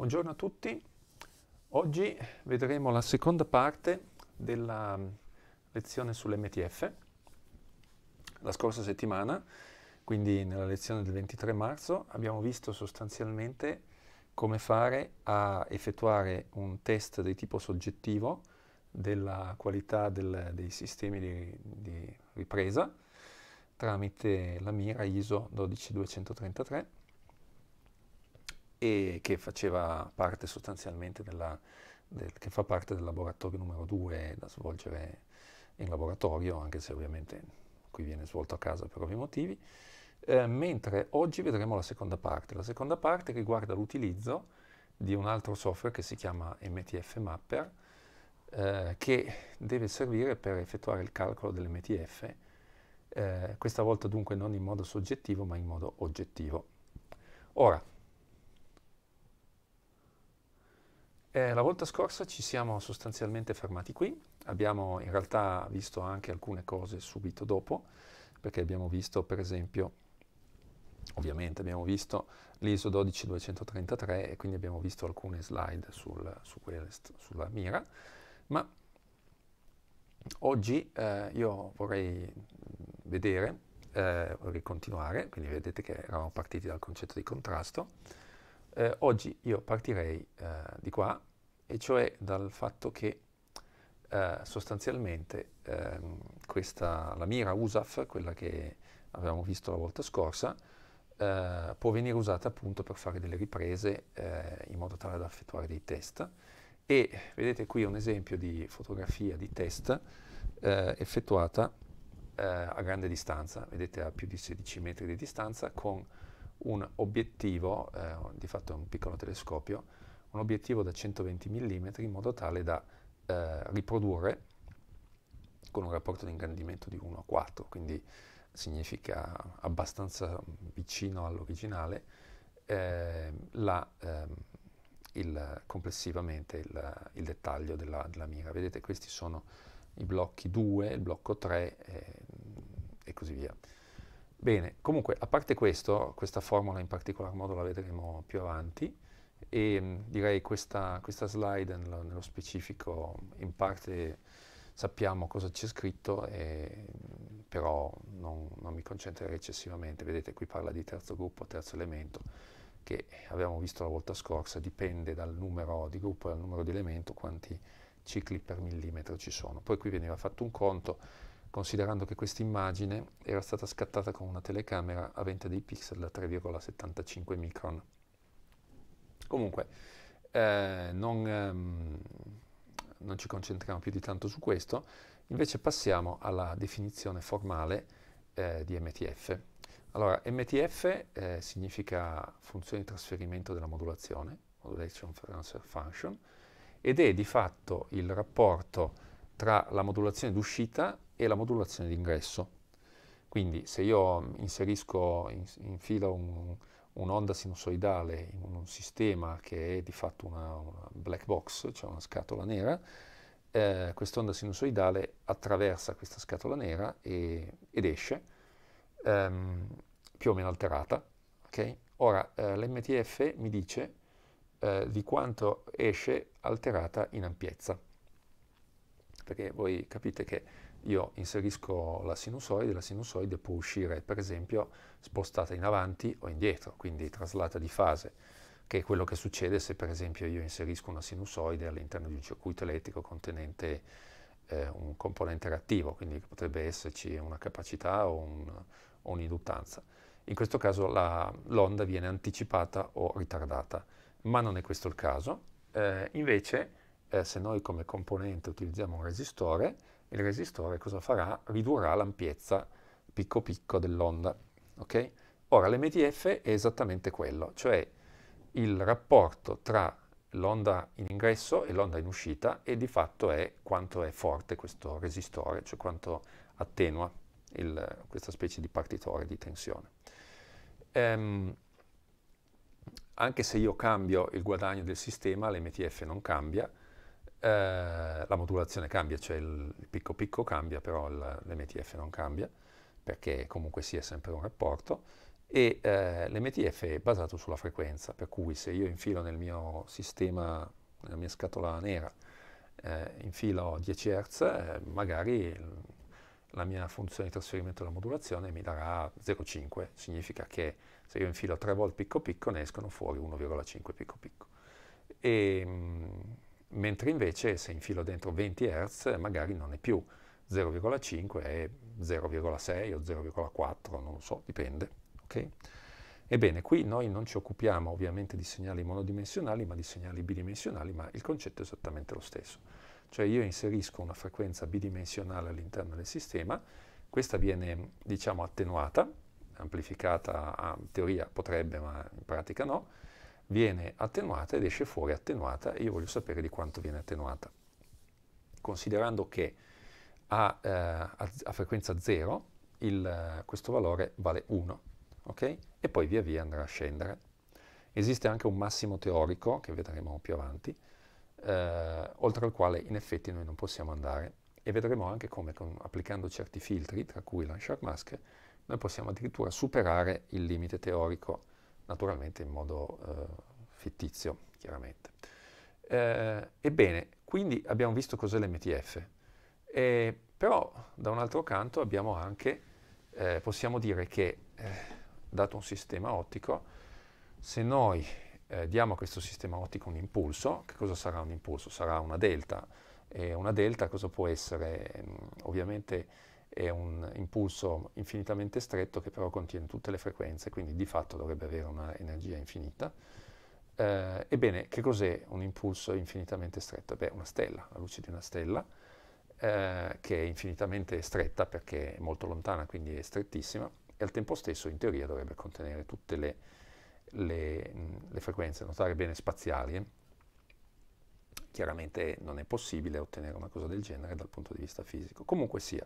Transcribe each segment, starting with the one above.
Buongiorno a tutti, oggi vedremo la seconda parte della mm, lezione sull'MTF. La scorsa settimana, quindi nella lezione del 23 marzo, abbiamo visto sostanzialmente come fare a effettuare un test di tipo soggettivo della qualità del, dei sistemi di, di ripresa tramite la mira ISO 12233 e che faceva parte sostanzialmente della, del, che fa parte del laboratorio numero 2 da svolgere in laboratorio, anche se ovviamente qui viene svolto a casa per ovvi motivi, eh, mentre oggi vedremo la seconda parte. La seconda parte riguarda l'utilizzo di un altro software che si chiama MTF Mapper, eh, che deve servire per effettuare il calcolo dell'MTF, eh, questa volta dunque non in modo soggettivo ma in modo oggettivo. Ora, Eh, la volta scorsa ci siamo sostanzialmente fermati qui, abbiamo in realtà visto anche alcune cose subito dopo, perché abbiamo visto per esempio, ovviamente abbiamo visto l'ISO 12233 e quindi abbiamo visto alcune slide sul, su sulla mira, ma oggi eh, io vorrei vedere, eh, vorrei continuare, quindi vedete che eravamo partiti dal concetto di contrasto, eh, oggi io partirei eh, di qua, e cioè dal fatto che eh, sostanzialmente ehm, questa, la mira USAF, quella che avevamo visto la volta scorsa, eh, può venire usata appunto per fare delle riprese eh, in modo tale da effettuare dei test. E vedete qui un esempio di fotografia di test eh, effettuata a grande distanza, vedete a più di 16 metri di distanza con un obiettivo, eh, di fatto è un piccolo telescopio, un obiettivo da 120 mm in modo tale da eh, riprodurre con un rapporto di ingrandimento di 1 a 4, quindi significa abbastanza vicino all'originale, eh, complessivamente il, il dettaglio della, della, mira. Vedete questi sono i blocchi 2, il blocco 3 ehm, e così via. Bene, comunque a parte questo, questa formula in particolar modo la vedremo più avanti e mh, mm, direi questa, questa slide nello, nello, specifico in parte sappiamo cosa c'è scritto, e, mh, mm, però non, non, mi concentrerei eccessivamente. Vedete qui parla di terzo gruppo, terzo elemento, che abbiamo visto la volta scorsa, dipende dal numero di gruppo e dal numero di elemento quanti cicli per millimetro ci sono. Poi qui veniva fatto un conto considerando che questa immagine era stata scattata con una telecamera avente dei pixel da 3,75 micron. Comunque, eh, non, ehm, non ci concentriamo più di tanto su questo, invece passiamo alla definizione formale eh, di MTF. Allora, MTF eh, significa funzione di trasferimento della modulazione, Modulation Transfer Function, ed è di fatto il rapporto tra la modulazione d'uscita e la modulazione d'ingresso. Quindi se io inserisco in, in fila un, un'onda sinusoidale in un sistema che è di fatto una, una black box, cioè una scatola nera, eh, quest'onda sinusoidale attraversa questa scatola nera e, ed esce ehm, più o meno alterata. Okay? Ora eh, l'MTF mi dice eh, di quanto esce alterata in ampiezza, perché voi capite che io inserisco la sinusoide, la sinusoide può uscire per esempio spostata in avanti o indietro, quindi traslata di fase, che è quello che succede se per esempio io inserisco una sinusoide all'interno di un circuito elettrico contenente eh, un componente reattivo, quindi potrebbe esserci una capacità o, un, o un'induttanza. In questo caso l'onda viene anticipata o ritardata, ma non è questo il caso. Eh, invece, eh, se noi come componente utilizziamo un resistore, il resistore cosa farà? Ridurrà l'ampiezza picco picco dell'onda. Okay? Ora l'MDF è esattamente quello, cioè il rapporto tra l'onda in ingresso e l'onda in uscita e di fatto è quanto è forte questo resistore, cioè quanto attenua il, questa specie di partitore di tensione. Um, anche se io cambio il guadagno del sistema, l'MTF non cambia, eh, la modulazione cambia, cioè il, picco picco cambia, però l'MTF non cambia, perché comunque sia sempre un rapporto, e eh, l'MTF è basato sulla frequenza, per cui se io infilo nel mio sistema, nella mia scatola nera, eh, infilo 10 Hz, eh, magari la mia funzione di trasferimento della modulazione mi darà 0,5, significa che se io infilo 3 volt picco picco ne escono fuori 1,5 picco picco. E, ehm, mh, mentre invece se infilo dentro 20 Hz magari non è più 0,5 è 0,6 o 0,4, non lo so, dipende. Okay? Ebbene, qui noi non ci occupiamo ovviamente di segnali monodimensionali, ma di segnali bidimensionali, ma il concetto è esattamente lo stesso. Cioè io inserisco una frequenza bidimensionale all'interno del sistema, questa viene, diciamo, attenuata, amplificata, ah, in teoria potrebbe, ma in pratica no, viene attenuata ed esce fuori attenuata e io voglio sapere di quanto viene attenuata. Considerando che a, eh, a, a frequenza 0 eh, questo valore vale 1, okay? E poi via via andrà a scendere. Esiste anche un massimo teorico, che vedremo più avanti, eh, oltre al quale in effetti noi non possiamo andare e vedremo anche come con, applicando certi filtri, tra cui l'unshark Mask, noi possiamo addirittura superare il limite teorico naturalmente in modo eh, fittizio, chiaramente. Eh, ebbene, quindi abbiamo visto cos'è l'MTF, eh, però da un altro canto abbiamo anche, eh, possiamo dire che, eh, dato un sistema ottico, se noi eh, diamo a questo sistema ottico un impulso, che cosa sarà un impulso? Sarà una delta, e una delta cosa può essere? Mm, ovviamente è un impulso infinitamente stretto che però contiene tutte le frequenze, quindi di fatto dovrebbe avere un'energia infinita. Eh, ebbene, che cos'è un impulso infinitamente stretto? Beh, una stella, la luce di una stella, eh, che è infinitamente stretta perché è molto lontana, quindi è strettissima, e al tempo stesso in teoria dovrebbe contenere tutte le, le, mh, le frequenze, notare bene spaziali. Chiaramente non è possibile ottenere una cosa del genere dal punto di vista fisico. Comunque sia,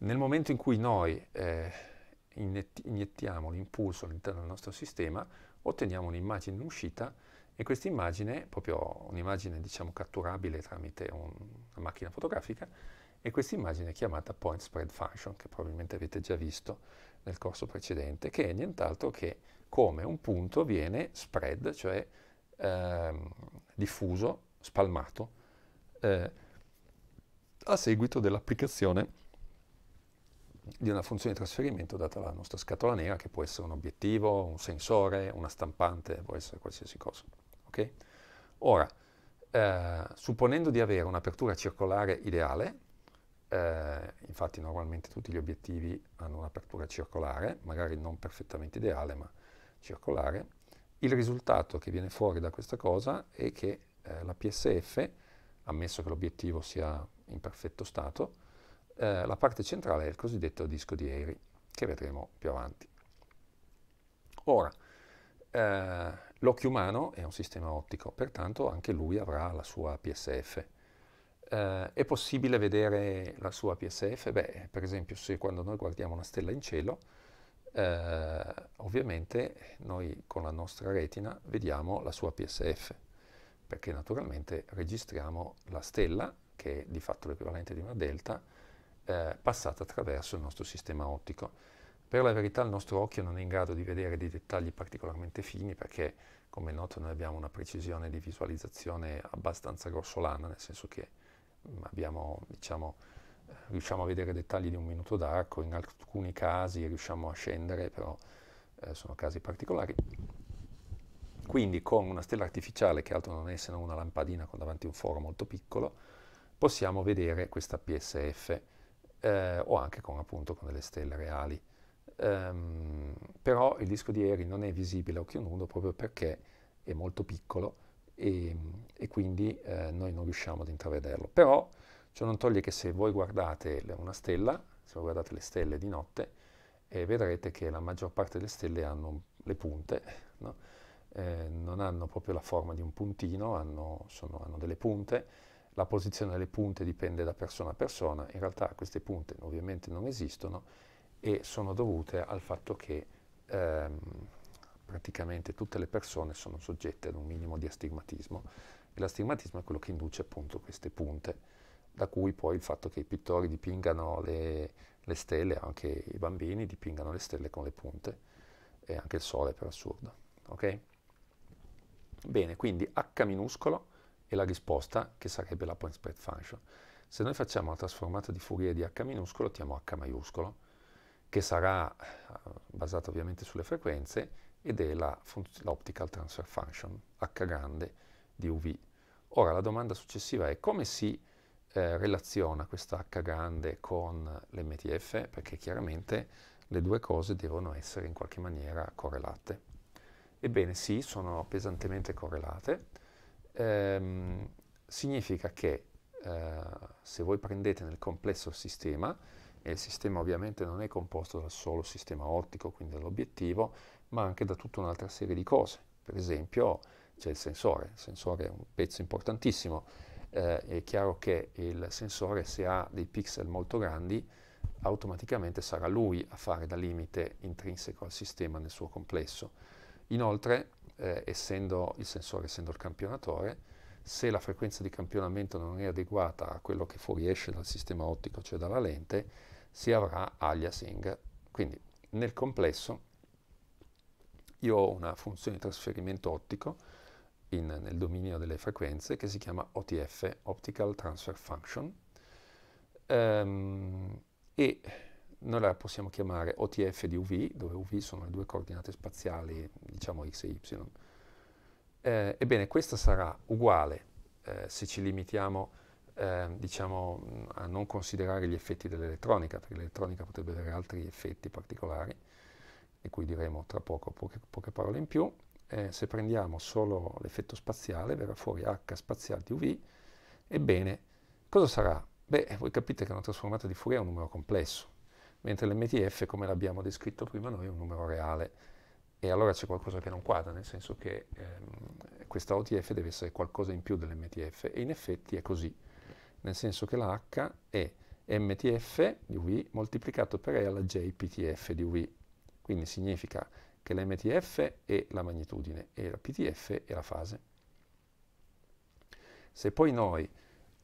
nel momento in cui noi eh, iniettiamo l'impulso all'interno del nostro sistema, otteniamo un'immagine in uscita e questa immagine, proprio un'immagine diciamo catturabile tramite un, una macchina fotografica, e questa immagine è chiamata Point Spread Function, che probabilmente avete già visto nel corso precedente, che è nient'altro che come un punto viene spread, cioè ehm, diffuso, spalmato, eh, a seguito dell'applicazione di una funzione di trasferimento data dalla nostra scatola nera che può essere un obiettivo, un sensore, una stampante, può essere qualsiasi cosa. Okay? Ora, eh, supponendo di avere un'apertura circolare ideale, eh, infatti normalmente tutti gli obiettivi hanno un'apertura circolare, magari non perfettamente ideale, ma circolare, il risultato che viene fuori da questa cosa è che eh, la PSF, ammesso che l'obiettivo sia in perfetto stato, eh, la parte centrale è il cosiddetto disco di Eri, che vedremo più avanti. Ora, eh, l'occhio umano è un sistema ottico, pertanto anche lui avrà la sua PSF. Eh, è possibile vedere la sua PSF? Beh, per esempio, se quando noi guardiamo una stella in cielo, eh, ovviamente noi con la nostra retina vediamo la sua PSF, perché naturalmente registriamo la stella, che è di fatto l'equivalente di una delta, eh, passata attraverso il nostro sistema ottico. Per la verità il nostro occhio non è in grado di vedere dei dettagli particolarmente fini perché, come è noto, noi abbiamo una precisione di visualizzazione abbastanza grossolana, nel senso che mm, abbiamo, diciamo, eh, riusciamo a vedere dettagli di un minuto d'arco, in alcuni casi riusciamo a scendere, però eh, sono casi particolari. Quindi con una stella artificiale, che altro non è se non una lampadina con davanti un foro molto piccolo, possiamo vedere questa PSF eh, o anche con, appunto, con delle stelle reali. Um, però il disco di Eri non è visibile a occhio nudo proprio perché è molto piccolo e, e quindi eh, noi non riusciamo ad intravederlo. Però ciò non toglie che se voi guardate una stella, se voi guardate le stelle di notte, eh, vedrete che la maggior parte delle stelle hanno le punte, no? eh, non hanno proprio la forma di un puntino, hanno, sono, hanno delle punte la posizione delle punte dipende da persona a persona, in realtà queste punte ovviamente non esistono e sono dovute al fatto che ehm, praticamente tutte le persone sono soggette ad un minimo di astigmatismo e l'astigmatismo è quello che induce appunto queste punte, da cui poi il fatto che i pittori dipingano le, le stelle, anche i bambini dipingano le stelle con le punte e anche il sole per assurdo. Okay? Bene, quindi H minuscolo e la risposta che sarebbe la point spread function. Se noi facciamo la trasformata di Fourier di h minuscolo, ottiamo h maiuscolo, che sarà eh, basata ovviamente sulle frequenze, ed è l'optical transfer function, h grande di uv. Ora la domanda successiva è come si eh, relaziona questa h grande con l'MTF, perché chiaramente le due cose devono essere in qualche maniera correlate. Ebbene sì, sono pesantemente correlate ehm, significa che eh, se voi prendete nel complesso il sistema, e il sistema ovviamente non è composto dal solo sistema ottico, quindi dall'obiettivo, ma anche da tutta un'altra serie di cose. Per esempio c'è il sensore, il sensore è un pezzo importantissimo, eh, è chiaro che il sensore se ha dei pixel molto grandi automaticamente sarà lui a fare da limite intrinseco al sistema nel suo complesso. Inoltre eh, essendo il sensore essendo il campionatore, se la frequenza di campionamento non è adeguata a quello che fuoriesce dal sistema ottico, cioè dalla lente, si avrà aliasing. Quindi nel complesso io ho una funzione di trasferimento ottico in, nel dominio delle frequenze che si chiama OTF, Optical Transfer Function, um, e noi la possiamo chiamare OTF di UV, dove UV sono le due coordinate spaziali, diciamo x e y. Eh, ebbene, questa sarà uguale eh, se ci limitiamo eh, diciamo, a non considerare gli effetti dell'elettronica, perché l'elettronica potrebbe avere altri effetti particolari, di cui diremo tra poco poche, poche parole in più. Eh, se prendiamo solo l'effetto spaziale, verrà fuori H spaziale di UV. Ebbene, cosa sarà? Beh, voi capite che una trasformata di Fourier è un numero complesso, mentre l'MTF, come l'abbiamo descritto prima noi, è un numero reale. E allora c'è qualcosa che non quadra, nel senso che ehm, questa OTF deve essere qualcosa in più dell'MTF, e in effetti è così, nel senso che la H è MTF di UV moltiplicato per E alla JPTF di UV, quindi significa che l'MTF è la magnitudine e la PTF è la fase. Se poi noi,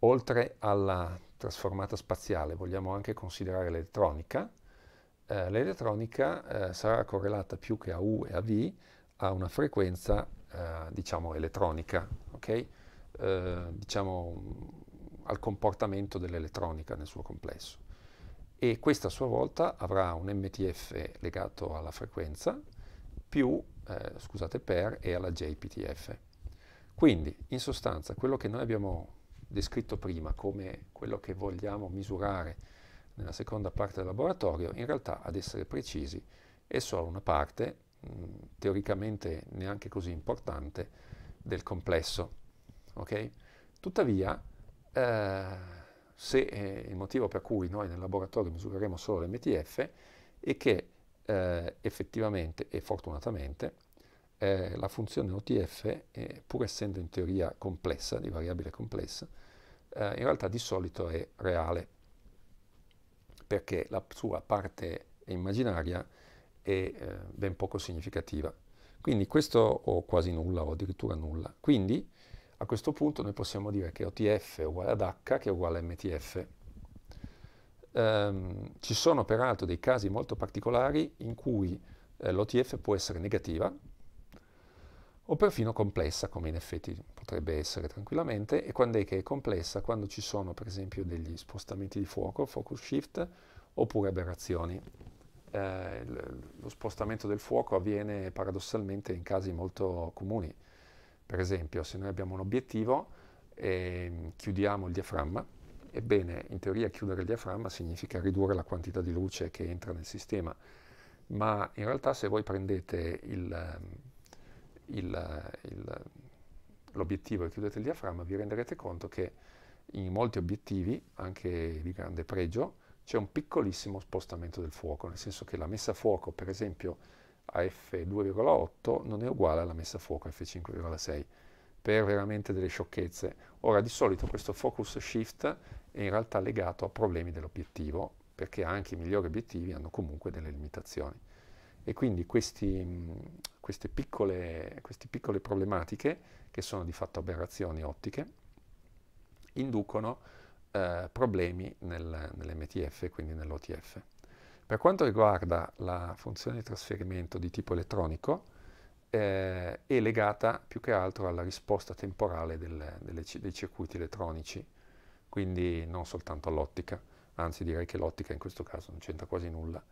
oltre alla trasformata spaziale, vogliamo anche considerare l'elettronica, eh, l'elettronica eh, sarà correlata più che a U e a V a una frequenza, eh, diciamo, elettronica, ok? Eh, diciamo mm, al comportamento dell'elettronica nel suo complesso. E questa a sua volta avrà un MTF legato alla frequenza più, eh, scusate, per e alla JPTF. Quindi, in sostanza, quello che noi abbiamo descritto prima come quello che vogliamo misurare nella seconda parte del laboratorio, in realtà ad essere precisi è solo una parte, mh, teoricamente neanche così importante, del complesso. Okay? Tuttavia, eh, se eh, il motivo per cui noi nel laboratorio misureremo solo l'MTF è che eh, effettivamente e fortunatamente eh, la funzione OTF, pur essendo in teoria complessa, di variabile complessa, eh, in realtà di solito è reale, perché la sua parte immaginaria è eh, ben poco significativa. Quindi questo o quasi nulla o addirittura nulla. Quindi a questo punto noi possiamo dire che OTF è uguale ad H che è uguale a MTF. Um, ehm, ci sono peraltro dei casi molto particolari in cui eh, l'OTF può essere negativa, o perfino complessa, come in effetti potrebbe essere tranquillamente, e quando è che è complessa? Quando ci sono per esempio degli spostamenti di fuoco, focus shift, oppure aberrazioni. Eh, lo spostamento del fuoco avviene paradossalmente in casi molto comuni. Per esempio, se noi abbiamo un obiettivo e chiudiamo il diaframma, ebbene, in teoria chiudere il diaframma significa ridurre la quantità di luce che entra nel sistema, ma in realtà se voi prendete il l'obiettivo e chiudete il diaframma, vi renderete conto che in molti obiettivi, anche di grande pregio, c'è un piccolissimo spostamento del fuoco, nel senso che la messa a fuoco, per esempio, a F2,8 non è uguale alla messa a fuoco a F5,6 per veramente delle sciocchezze. Ora, di solito questo focus shift è in realtà legato a problemi dell'obiettivo, perché anche i migliori obiettivi hanno comunque delle limitazioni. E quindi questi, queste, piccole, queste piccole problematiche, che sono di fatto aberrazioni ottiche, inducono eh, problemi nel, nell'MTF, quindi nell'OTF. Per quanto riguarda la funzione di trasferimento di tipo elettronico, eh, è legata più che altro alla risposta temporale del, delle, dei circuiti elettronici, quindi non soltanto all'ottica, anzi direi che l'ottica in questo caso non c'entra quasi nulla,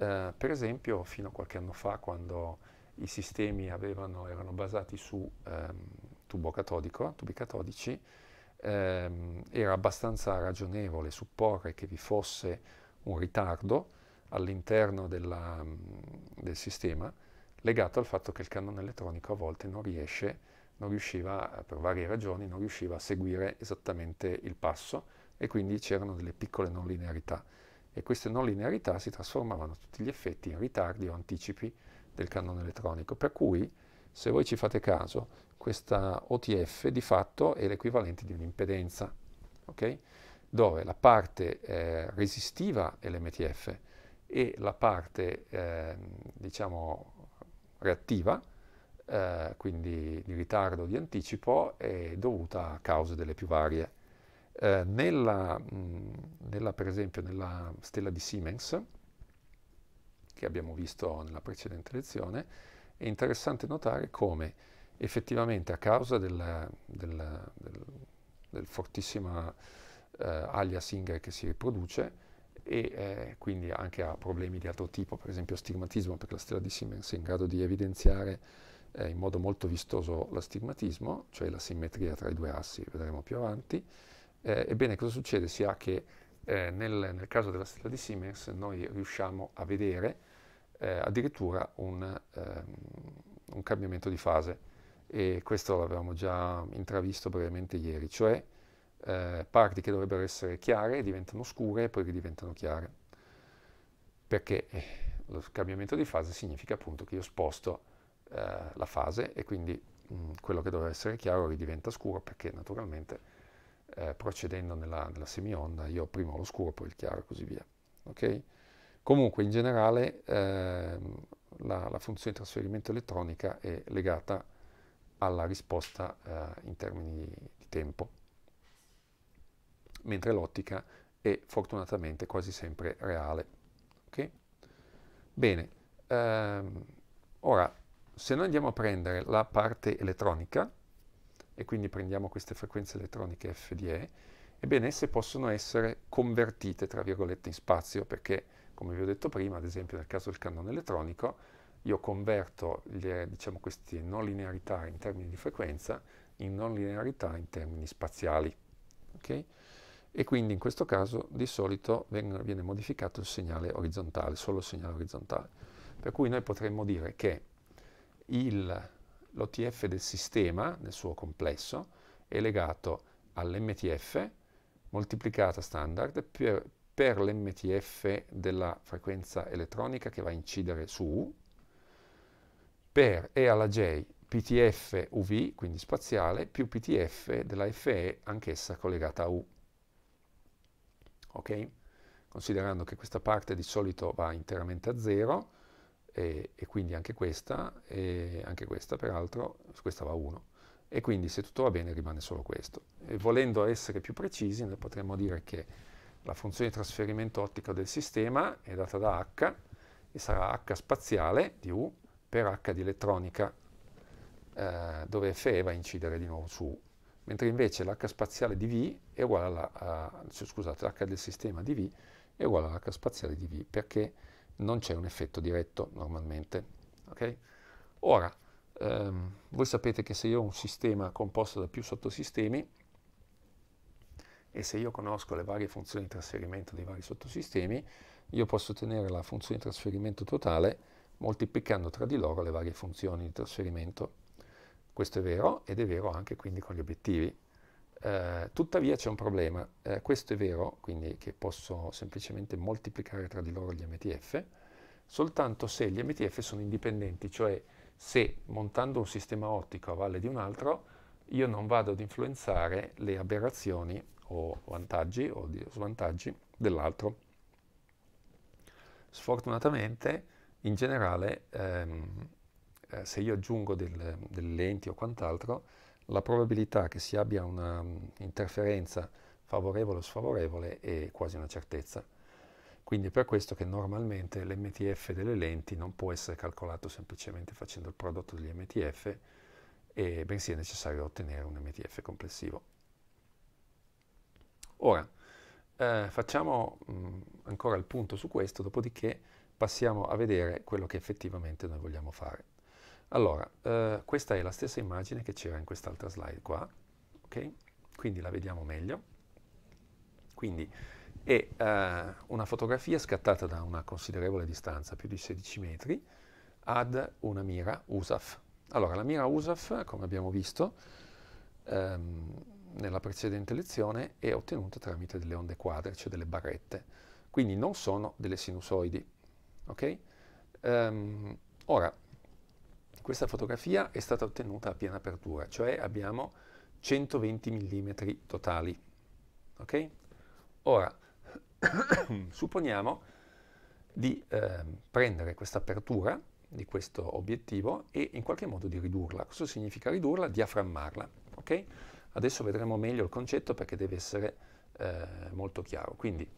eh, per esempio, fino a qualche anno fa, quando i sistemi avevano, erano basati su ehm, tubo catodico, tubi catodici, ehm, era abbastanza ragionevole supporre che vi fosse un ritardo all'interno mm, del sistema legato al fatto che il cannone elettronico a volte non riesce, non riusciva, eh, per varie ragioni, non riusciva a seguire esattamente il passo e quindi c'erano delle piccole non linearità e queste non linearità si trasformavano a tutti gli effetti in ritardi o anticipi del cannone elettronico. Per cui, se voi ci fate caso, questa OTF di fatto è l'equivalente di un'impedenza, okay? dove la parte eh, resistiva è l'MTF e la parte eh, diciamo reattiva, eh, quindi di ritardo o di anticipo, è dovuta a cause delle più varie eh, nella, mh, nella, per esempio nella stella di Siemens, che abbiamo visto nella precedente lezione, è interessante notare come effettivamente a causa della, della, del, del fortissima eh, aliasing che si riproduce e eh, quindi anche a problemi di altro tipo, per esempio stigmatismo, perché la stella di Siemens è in grado di evidenziare eh, in modo molto vistoso l'astigmatismo, cioè la simmetria tra i due assi, vedremo più avanti, eh, ebbene, cosa succede? Si ha che eh, nel, nel, caso della stella di Siemens noi riusciamo a vedere eh, addirittura un, ehm, un, cambiamento di fase e questo l'avevamo già intravisto brevemente ieri, cioè eh, parti che dovrebbero essere chiare diventano scure e poi ridiventano chiare, perché eh, lo cambiamento di fase significa appunto che io sposto eh, la fase e quindi mh, mm, quello che doveva essere chiaro ridiventa scuro perché naturalmente eh, procedendo nella, nella, semionda, io prima lo scuro, poi il chiaro e così via. Okay? Comunque in generale ehm, la, la, funzione di trasferimento elettronica è legata alla risposta eh, in termini di tempo, mentre l'ottica è fortunatamente quasi sempre reale. Okay? Bene, ehm, ora se noi andiamo a prendere la parte elettronica, e quindi prendiamo queste frequenze elettroniche FDE, ebbene esse possono essere convertite, tra virgolette, in spazio, perché, come vi ho detto prima, ad esempio nel caso del cannone elettronico, io converto le, diciamo, queste non linearità in termini di frequenza in non linearità in termini spaziali. Okay? E quindi in questo caso di solito viene, viene modificato il segnale orizzontale, solo il segnale orizzontale. Per cui noi potremmo dire che il l'OTF del sistema nel suo complesso è legato all'MTF moltiplicata standard per, per l'MTF della frequenza elettronica che va a incidere su U, per E alla J PTF UV, quindi spaziale, più PTF della FE, anch'essa collegata a U. Ok? Considerando che questa parte di solito va interamente a zero, e, e quindi anche questa, e anche questa peraltro, questa va 1 e quindi se tutto va bene rimane solo questo. E volendo essere più precisi noi potremmo dire che la funzione di trasferimento ottico del sistema è data da h e sarà h spaziale di u per h di elettronica eh, dove fe va a incidere di nuovo su u mentre invece l'h spaziale di v è uguale alla, a, scusate, l'h del sistema di v è uguale all'h spaziale di v perché non c'è un effetto diretto normalmente. Okay? Ora, ehm, voi sapete che se io ho un sistema composto da più sottosistemi e se io conosco le varie funzioni di trasferimento dei vari sottosistemi, io posso ottenere la funzione di trasferimento totale moltiplicando tra di loro le varie funzioni di trasferimento. Questo è vero ed è vero anche quindi con gli obiettivi. Eh, tuttavia c'è un problema, eh, questo è vero, quindi che posso semplicemente moltiplicare tra di loro gli MTF, soltanto se gli MTF sono indipendenti, cioè se montando un sistema ottico a valle di un altro io non vado ad influenzare le aberrazioni o vantaggi o svantaggi dell'altro. Sfortunatamente, in generale, ehm, eh, se io aggiungo del, delle lenti o quant'altro, la probabilità che si abbia un'interferenza mm, favorevole o sfavorevole è quasi una certezza. Quindi è per questo che normalmente l'MTF delle lenti non può essere calcolato semplicemente facendo il prodotto degli MTF, e bensì è necessario ottenere un MTF complessivo. Ora, eh, facciamo mh, mm, ancora il punto su questo, dopodiché passiamo a vedere quello che effettivamente noi vogliamo fare. Allora, eh, questa è la stessa immagine che c'era in quest'altra slide qua, ok? Quindi la vediamo meglio. Quindi è eh, una fotografia scattata da una considerevole distanza, più di 16 metri, ad una mira USAF. Allora, la mira USAF, come abbiamo visto ehm, nella precedente lezione, è ottenuta tramite delle onde quadre, cioè delle barrette, quindi non sono delle sinusoidi, ok? Um, ora, questa fotografia è stata ottenuta a piena apertura, cioè abbiamo 120 mm totali. Ok? Ora, supponiamo di eh, prendere questa apertura di questo obiettivo e in qualche modo di ridurla. Questo significa ridurla, diaframmarla. Ok? Adesso vedremo meglio il concetto perché deve essere eh, molto chiaro. Quindi,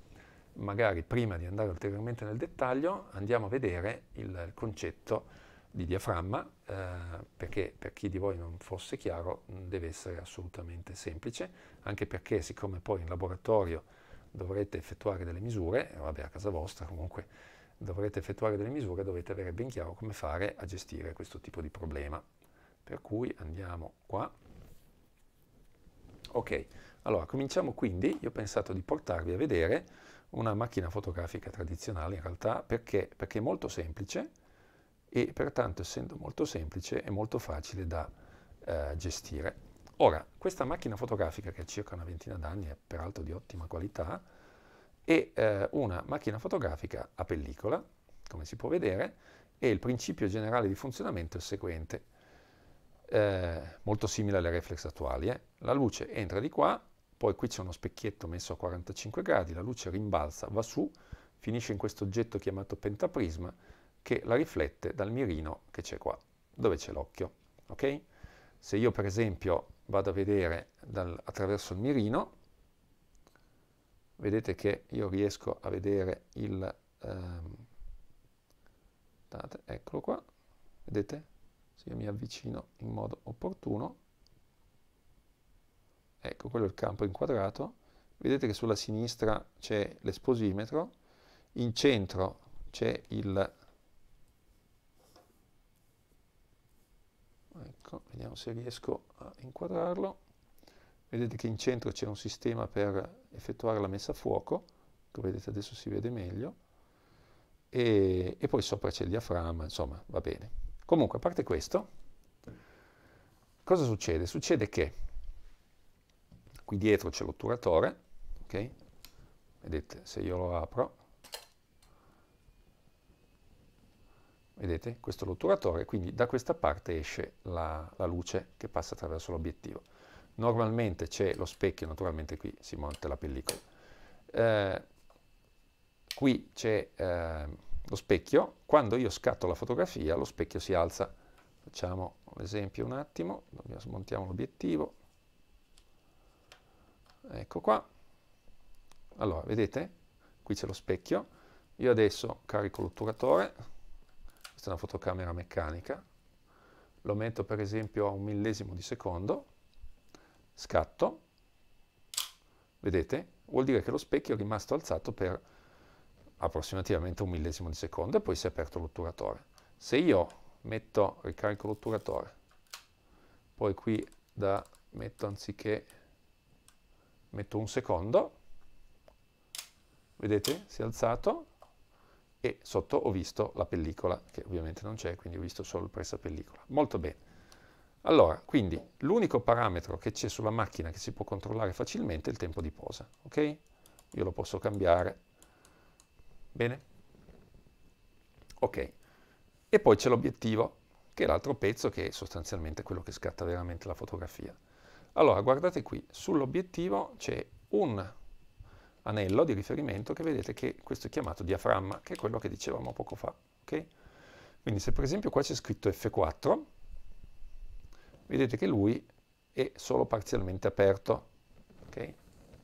magari prima di andare ulteriormente nel dettaglio, andiamo a vedere il, il concetto di diaframma, eh, perché per chi di voi non fosse chiaro mm, deve essere assolutamente semplice, anche perché siccome poi in laboratorio dovrete effettuare delle misure, eh, vabbè a casa vostra comunque dovrete effettuare delle misure, dovete avere ben chiaro come fare a gestire questo tipo di problema. Per cui andiamo qua. Ok, allora cominciamo quindi, io ho pensato di portarvi a vedere una macchina fotografica tradizionale in realtà, perché? Perché è molto semplice, e pertanto essendo molto semplice è molto facile da eh, gestire. Ora, questa macchina fotografica che ha circa una ventina d'anni è peraltro di ottima qualità, è eh, una macchina fotografica a pellicola, come si può vedere, e il principio generale di funzionamento è il seguente, eh, molto simile alle reflex attuali. Eh. La luce entra di qua, poi qui c'è uno specchietto messo a 45 gradi, la luce rimbalza, va su, finisce in questo oggetto chiamato pentaprisma, che la riflette dal mirino che c'è qua, dove c'è l'occhio. Okay? Se io per esempio vado a vedere dal, attraverso il mirino, vedete che io riesco a vedere il... Ehm, eccolo qua, vedete? Se io mi avvicino in modo opportuno, ecco, quello è il campo inquadrato, vedete che sulla sinistra c'è l'esposimetro, in centro c'è il ecco, vediamo se riesco a inquadrarlo, vedete che in centro c'è un sistema per effettuare la messa a fuoco, come vedete adesso si vede meglio, e, e poi sopra c'è il diaframma, insomma va bene. Comunque, a parte questo, cosa succede? Succede che qui dietro c'è l'otturatore, ok? Vedete, se io lo apro, Vedete? Questo è l'otturatore, quindi da questa parte esce la, la luce che passa attraverso l'obiettivo. Normalmente c'è lo specchio, naturalmente qui si monta la pellicola. Eh, qui c'è eh, lo specchio, quando io scatto la fotografia lo specchio si alza. Facciamo l'esempio un attimo, smontiamo l'obiettivo. Ecco qua. Allora, vedete? Qui c'è lo specchio. Io adesso carico l'otturatore questa è una fotocamera meccanica, lo metto per esempio a un millesimo di secondo, scatto, vedete? Vuol dire che lo specchio è rimasto alzato per approssimativamente un millesimo di secondo e poi si è aperto l'otturatore. Se io metto, ricarico l'otturatore, poi qui da, metto anziché, metto un secondo, vedete? Si è alzato, e sotto ho visto la pellicola, che ovviamente non c'è, quindi ho visto solo il prezzo a pellicola. Molto bene. Allora, quindi l'unico parametro che c'è sulla macchina che si può controllare facilmente è il tempo di posa, ok? Io lo posso cambiare. Bene? Ok. E poi c'è l'obiettivo, che è l'altro pezzo che è sostanzialmente quello che scatta veramente la fotografia. Allora, guardate qui, sull'obiettivo c'è un anello di riferimento che vedete che questo è chiamato diaframma, che è quello che dicevamo poco fa. Okay? Quindi se per esempio qua c'è scritto F4, vedete che lui è solo parzialmente aperto. Okay?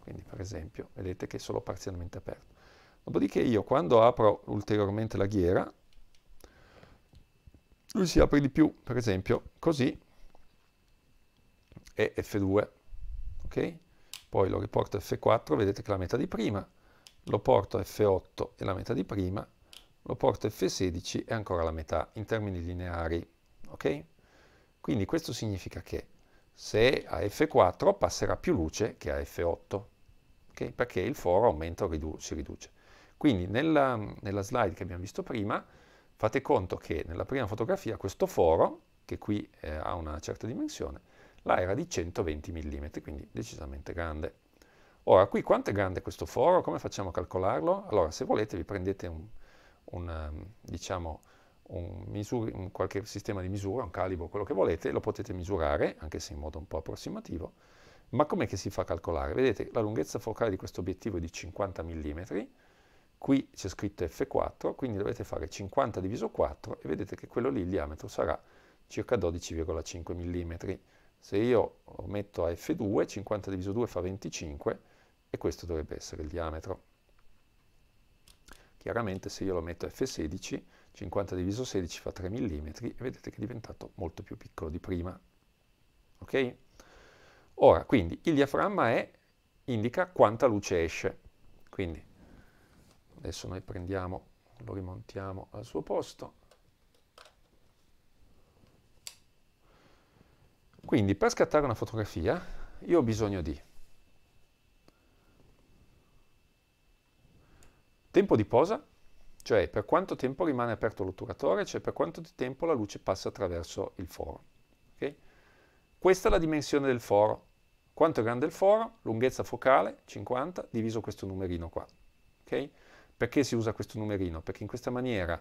Quindi per esempio vedete che è solo parzialmente aperto. Dopodiché io quando apro ulteriormente la ghiera, lui si apre di più, per esempio così, e F2. Okay? poi lo riporto a F4, vedete che è la metà di prima, lo porto a F8 e la metà di prima, lo porto a F16 e ancora la metà in termini lineari, ok? Quindi questo significa che se a F4 passerà più luce che a F8, okay? perché il foro aumenta o ridu si riduce. Quindi nella, nella slide che abbiamo visto prima, fate conto che nella prima fotografia questo foro, che qui eh, ha una certa dimensione, là era di 120 mm, quindi decisamente grande. Ora, qui quanto è grande questo foro? Come facciamo a calcolarlo? Allora, se volete vi prendete un, un, ehm, diciamo, un, misuri, un qualche sistema di misura, un calibro, quello che volete, lo potete misurare, anche se in modo un po' approssimativo, ma com'è che si fa a calcolare? Vedete, la lunghezza focale di questo obiettivo è di 50 mm, qui c'è scritto F4, quindi dovete fare 50 diviso 4 e vedete che quello lì il diametro sarà circa 12,5 mm. Se io lo metto a F2, 50 diviso 2 fa 25 e questo dovrebbe essere il diametro. Chiaramente se io lo metto a F16, 50 diviso 16 fa 3 mm e vedete che è diventato molto più piccolo di prima. Ok? Ora, quindi, il diaframma è, indica quanta luce esce. Quindi, adesso noi prendiamo, lo rimontiamo al suo posto. Quindi per scattare una fotografia io ho bisogno di tempo di posa, cioè per quanto tempo rimane aperto l'otturatore, cioè per quanto tempo la luce passa attraverso il foro. Okay? Questa è la dimensione del foro. Quanto è grande il foro? Lunghezza focale, 50, diviso questo numerino qua. Okay? Perché si usa questo numerino? Perché in questa maniera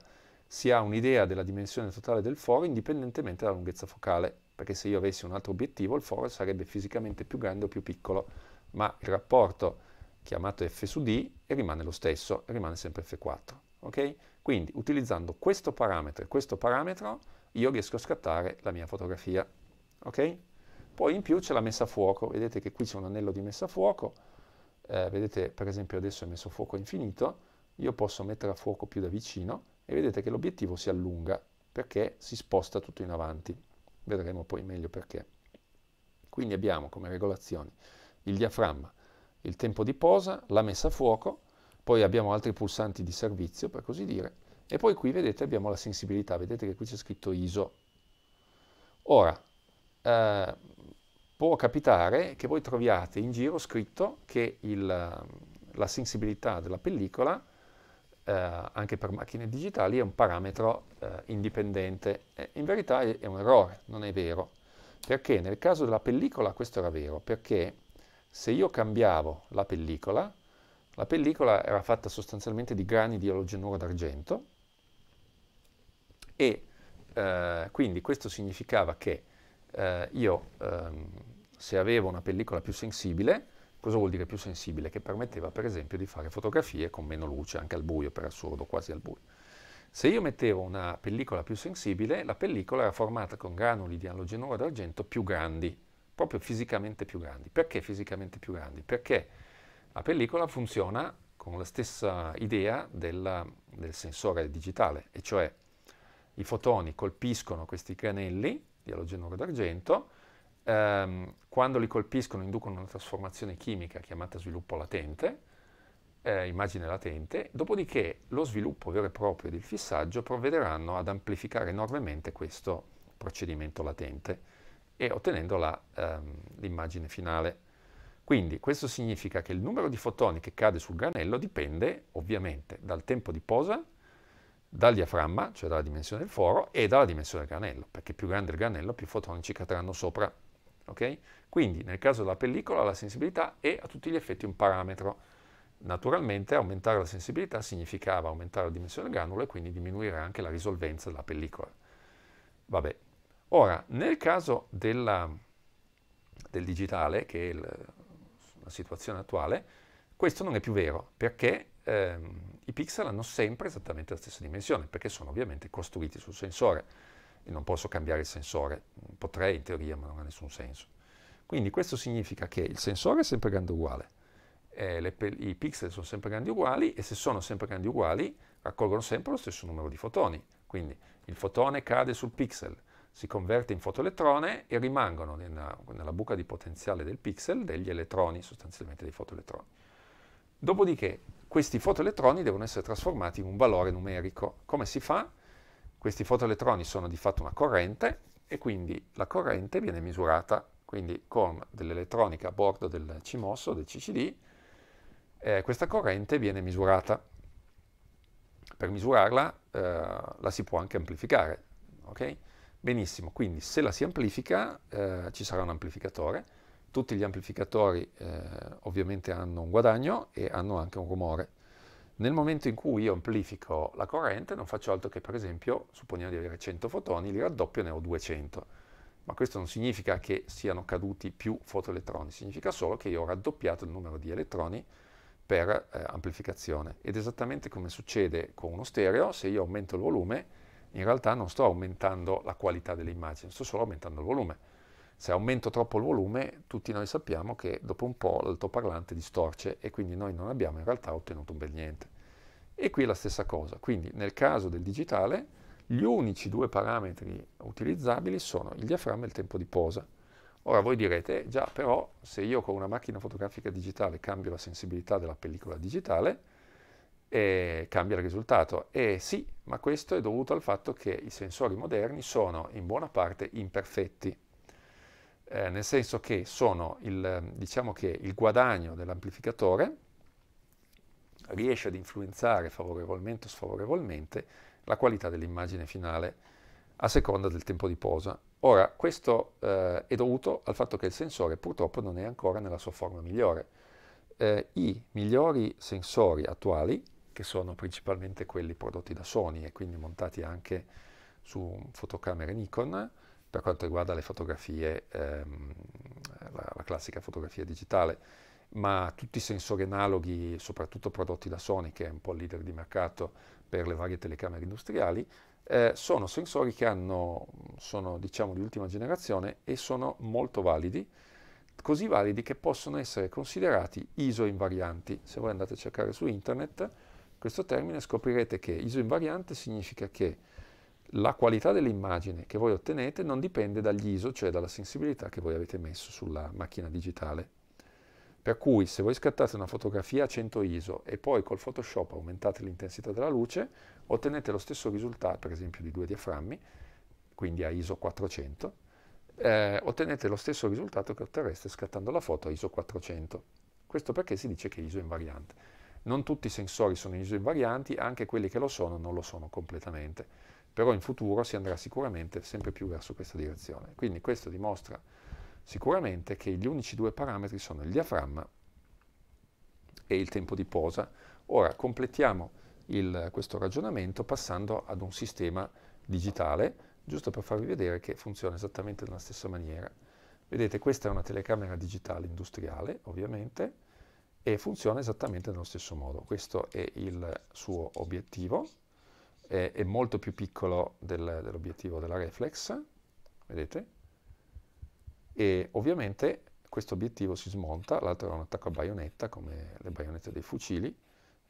si ha un'idea della dimensione totale del foro indipendentemente dalla lunghezza focale perché se io avessi un altro obiettivo il foro sarebbe fisicamente più grande o più piccolo, ma il rapporto chiamato f su d rimane lo stesso, rimane sempre f4. Okay? Quindi utilizzando questo parametro e questo parametro io riesco a scattare la mia fotografia. Okay? Poi in più c'è la messa a fuoco, vedete che qui c'è un anello di messa a fuoco, eh, vedete per esempio adesso è messo a fuoco infinito, io posso mettere a fuoco più da vicino e vedete che l'obiettivo si allunga perché si sposta tutto in avanti vedremo poi meglio perché. Quindi abbiamo come regolazioni il diaframma, il tempo di posa, la messa a fuoco, poi abbiamo altri pulsanti di servizio per così dire, e poi qui vedete abbiamo la sensibilità, vedete che qui c'è scritto ISO. Ora, eh, può capitare che voi troviate in giro scritto che il, la sensibilità della pellicola eh, anche per macchine digitali è un parametro eh, indipendente. Eh, in verità è, è, un errore, non è vero. Perché nel caso della pellicola questo era vero, perché se io cambiavo la pellicola, la pellicola era fatta sostanzialmente di grani di alogenuro d'argento e eh, quindi questo significava che eh, io ehm, se avevo una pellicola più sensibile Cosa vuol dire più sensibile? Che permetteva per esempio di fare fotografie con meno luce, anche al buio, per assurdo, quasi al buio. Se io mettevo una pellicola più sensibile, la pellicola era formata con granuli di alogenuro d'argento più grandi, proprio fisicamente più grandi. Perché fisicamente più grandi? Perché la pellicola funziona con la stessa idea della, del sensore digitale, e cioè i fotoni colpiscono questi granelli di alogenuro d'argento, ehm, quando li colpiscono inducono una trasformazione chimica chiamata sviluppo latente, eh, immagine latente, dopodiché lo sviluppo vero e proprio del fissaggio provvederanno ad amplificare enormemente questo procedimento latente e ottenendo la, ehm, l'immagine finale. Quindi questo significa che il numero di fotoni che cade sul granello dipende ovviamente dal tempo di posa, dal diaframma, cioè dalla dimensione del foro, e dalla dimensione del granello, perché più grande il granello più fotoni ci cadranno sopra. Okay? Quindi nel caso della pellicola la sensibilità è a tutti gli effetti un parametro. Naturalmente aumentare la sensibilità significava aumentare la dimensione del granulo e quindi diminuire anche la risolvenza della pellicola. Vabbè. Ora, nel caso della, del digitale, che è il, la situazione attuale, questo non è più vero perché ehm, i pixel hanno sempre esattamente la stessa dimensione perché sono ovviamente costruiti sul sensore e non posso cambiare il sensore, potrei in teoria ma non ha nessun senso. Quindi questo significa che il sensore è sempre grande uguale, eh, le, i pixel sono sempre grandi uguali e se sono sempre grandi uguali raccolgono sempre lo stesso numero di fotoni. Quindi il fotone cade sul pixel, si converte in fotoelettrone e rimangono nella, nella buca di potenziale del pixel degli elettroni, sostanzialmente dei fotoelettroni. Dopodiché questi fotoelettroni devono essere trasformati in un valore numerico. Come si fa? Questi fotoelettroni sono di fatto una corrente e quindi la corrente viene misurata quindi con dell'elettronica a bordo del CMOS o del CCD, eh, questa corrente viene misurata. Per misurarla eh, la si può anche amplificare, ok? Benissimo, quindi se la si amplifica eh, ci sarà un amplificatore, tutti gli amplificatori eh, ovviamente hanno un guadagno e hanno anche un rumore, nel momento in cui io amplifico la corrente non faccio altro che per esempio, supponiamo di avere 100 fotoni, li raddoppio e ne ho 200. Ma questo non significa che siano caduti più fotoelettroni, significa solo che io ho raddoppiato il numero di elettroni per eh, amplificazione. Ed esattamente come succede con uno stereo, se io aumento il volume, in realtà non sto aumentando la qualità dell'immagine, sto solo aumentando il volume. Se aumento troppo il volume, tutti noi sappiamo che dopo un po' l'altoparlante distorce e quindi noi non abbiamo in realtà ottenuto un bel niente. E qui è la stessa cosa, quindi nel caso del digitale gli unici due parametri utilizzabili sono il diaframma e il tempo di posa. Ora voi direte, eh, già però se io con una macchina fotografica digitale cambio la sensibilità della pellicola digitale, eh, cambia il risultato. E eh, sì, ma questo è dovuto al fatto che i sensori moderni sono in buona parte imperfetti eh, nel senso che sono il, diciamo che il guadagno dell'amplificatore riesce ad influenzare favorevolmente o sfavorevolmente la qualità dell'immagine finale a seconda del tempo di posa. Ora, questo eh, è dovuto al fatto che il sensore purtroppo non è ancora nella sua forma migliore. Eh, I migliori sensori attuali, che sono principalmente quelli prodotti da Sony e quindi montati anche su fotocamere Nikon, per quanto riguarda le fotografie, ehm, la, la, classica fotografia digitale, ma tutti i sensori analoghi, soprattutto prodotti da Sony, che è un po' il leader di mercato per le varie telecamere industriali, eh, sono sensori che hanno, sono diciamo di ultima generazione e sono molto validi, così validi che possono essere considerati ISO invarianti. Se voi andate a cercare su internet questo termine scoprirete che ISO invariante significa che la qualità dell'immagine che voi ottenete non dipende dagli ISO, cioè dalla sensibilità che voi avete messo sulla macchina digitale. Per cui se voi scattate una fotografia a 100 ISO e poi col Photoshop aumentate l'intensità della luce, ottenete lo stesso risultato, per esempio di due diaframmi, quindi a ISO 400, eh, ottenete lo stesso risultato che otterreste scattando la foto a ISO 400. Questo perché si dice che ISO è invariante. Non tutti i sensori sono ISO invarianti, anche quelli che lo sono non lo sono completamente però in futuro si andrà sicuramente sempre più verso questa direzione. Quindi questo dimostra sicuramente che gli unici due parametri sono il diaframma e il tempo di posa. Ora completiamo il, questo ragionamento passando ad un sistema digitale, giusto per farvi vedere che funziona esattamente nella stessa maniera. Vedete, questa è una telecamera digitale industriale, ovviamente, e funziona esattamente nello stesso modo. Questo è il suo obiettivo, è, è molto più piccolo del, dell'obiettivo della reflex, vedete? E ovviamente questo obiettivo si smonta, l'altro era un attacco a baionetta, come le baionette dei fucili,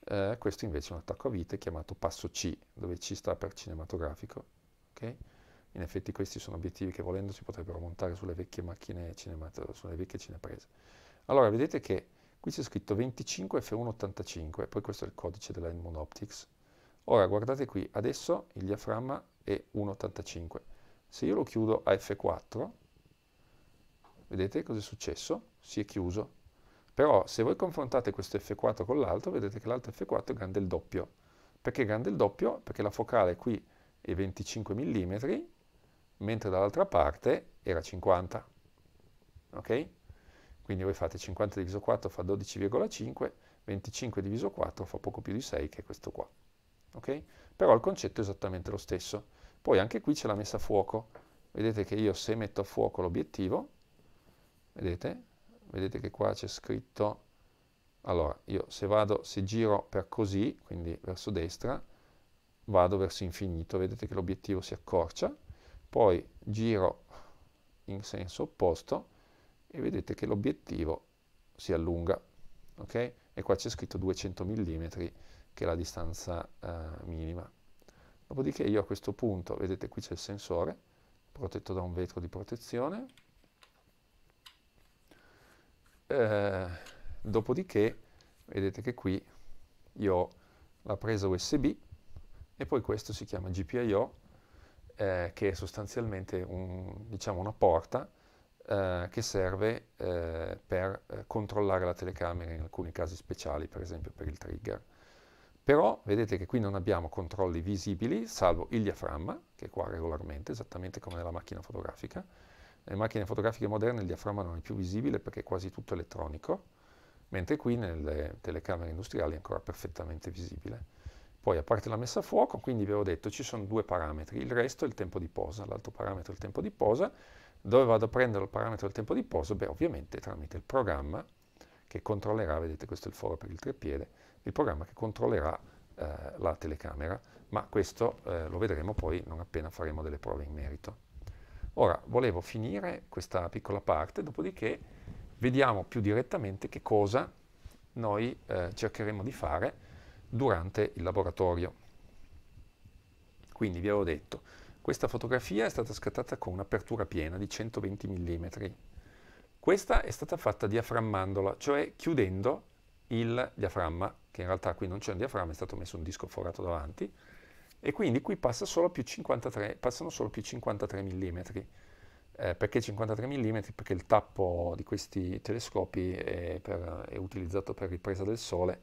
eh, questo invece è un attacco a vite chiamato passo C, dove C sta per cinematografico, okay? In effetti questi sono obiettivi che volendo si potrebbero montare sulle vecchie macchine cinematografiche, sulle vecchie cineprese. Allora, vedete che qui c'è scritto 25F185, poi questo è il codice della Edmund Optics, Ora guardate qui, adesso il diaframma è 1,85. Se io lo chiudo a F4, vedete cosa è successo? Si è chiuso. Però se voi confrontate questo F4 con l'altro, vedete che l'altro F4 è grande il doppio. Perché è grande il doppio? Perché la focale qui è 25 mm, mentre dall'altra parte era 50. Ok? Quindi voi fate 50 diviso 4 fa 12,5, 25 diviso 4 fa poco più di 6, che è questo qua ok? Però il concetto è esattamente lo stesso. Poi anche qui c'è la messa a fuoco. Vedete che io se metto a fuoco l'obiettivo, vedete? Vedete che qua c'è scritto, allora io se vado, se giro per così, quindi verso destra, vado verso infinito, vedete che l'obiettivo si accorcia, poi giro in senso opposto e vedete che l'obiettivo si allunga, ok? E qua c'è scritto 200 mm che è la distanza eh, minima. Dopodiché io a questo punto, vedete qui c'è il sensore, protetto da un vetro di protezione, eh, dopodiché vedete che qui io ho la presa USB e poi questo si chiama GPIO, eh, che è sostanzialmente un, diciamo una porta eh, che serve eh, per eh, controllare la telecamera in alcuni casi speciali, per esempio per il trigger. Però vedete che qui non abbiamo controlli visibili, salvo il diaframma, che è qua regolarmente, esattamente come nella macchina fotografica. Nelle macchine fotografiche moderne il diaframma non è più visibile perché è quasi tutto elettronico, mentre qui nelle telecamere industriali è ancora perfettamente visibile. Poi a parte la messa a fuoco, quindi vi avevo detto, ci sono due parametri, il resto è il tempo di posa, l'altro parametro è il tempo di posa. Dove vado a prendere il parametro del tempo di posa? Beh, ovviamente tramite il programma che controllerà, vedete questo è il foro per il treppiede, il programma che controllerà eh, la telecamera, ma questo eh, lo vedremo poi non appena faremo delle prove in merito. Ora, volevo finire questa piccola parte, dopodiché vediamo più direttamente che cosa noi eh, cercheremo di fare durante il laboratorio. Quindi vi avevo detto, questa fotografia è stata scattata con un'apertura piena di 120 mm. Questa è stata fatta diaframmandola, cioè chiudendo il diaframma che in realtà qui non c'è un diaframma, è stato messo un disco forato davanti, e quindi qui passa solo 53, passano solo più 53 mm. Eh, perché 53 mm? Perché il tappo di questi telescopi è, per, è utilizzato per ripresa del sole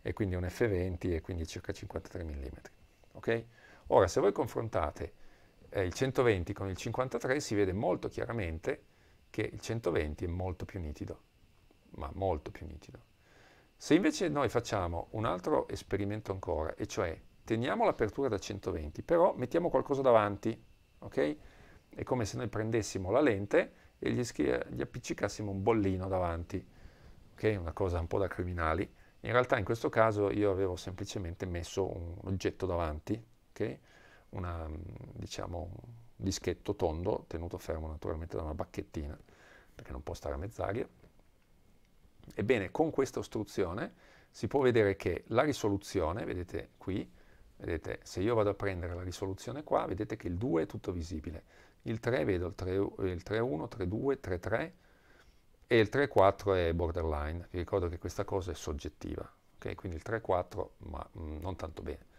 e quindi è un F20 e quindi è circa 53 mm. Okay? Ora, se voi confrontate eh, il 120 con il 53 si vede molto chiaramente che il 120 è molto più nitido, ma molto più nitido. Se invece noi facciamo un altro esperimento ancora, e cioè teniamo l'apertura da 120, però mettiamo qualcosa davanti, ok? È come se noi prendessimo la lente e gli, gli appiccicassimo un bollino davanti, ok? Una cosa un po' da criminali. In realtà in questo caso io avevo semplicemente messo un oggetto davanti, ok? Una, diciamo, un dischetto tondo tenuto fermo naturalmente da una bacchettina, perché non può stare a mezz'aria. Ebbene, con questa ostruzione si può vedere che la risoluzione, vedete qui, vedete, se io vado a prendere la risoluzione qua, vedete che il 2 è tutto visibile, il 3 vedo il 3.1, il 3.2, 3.3 e il 3.4 è borderline. Vi ricordo che questa cosa è soggettiva, ok? quindi il 3.4 ma mh, mm, non tanto bene.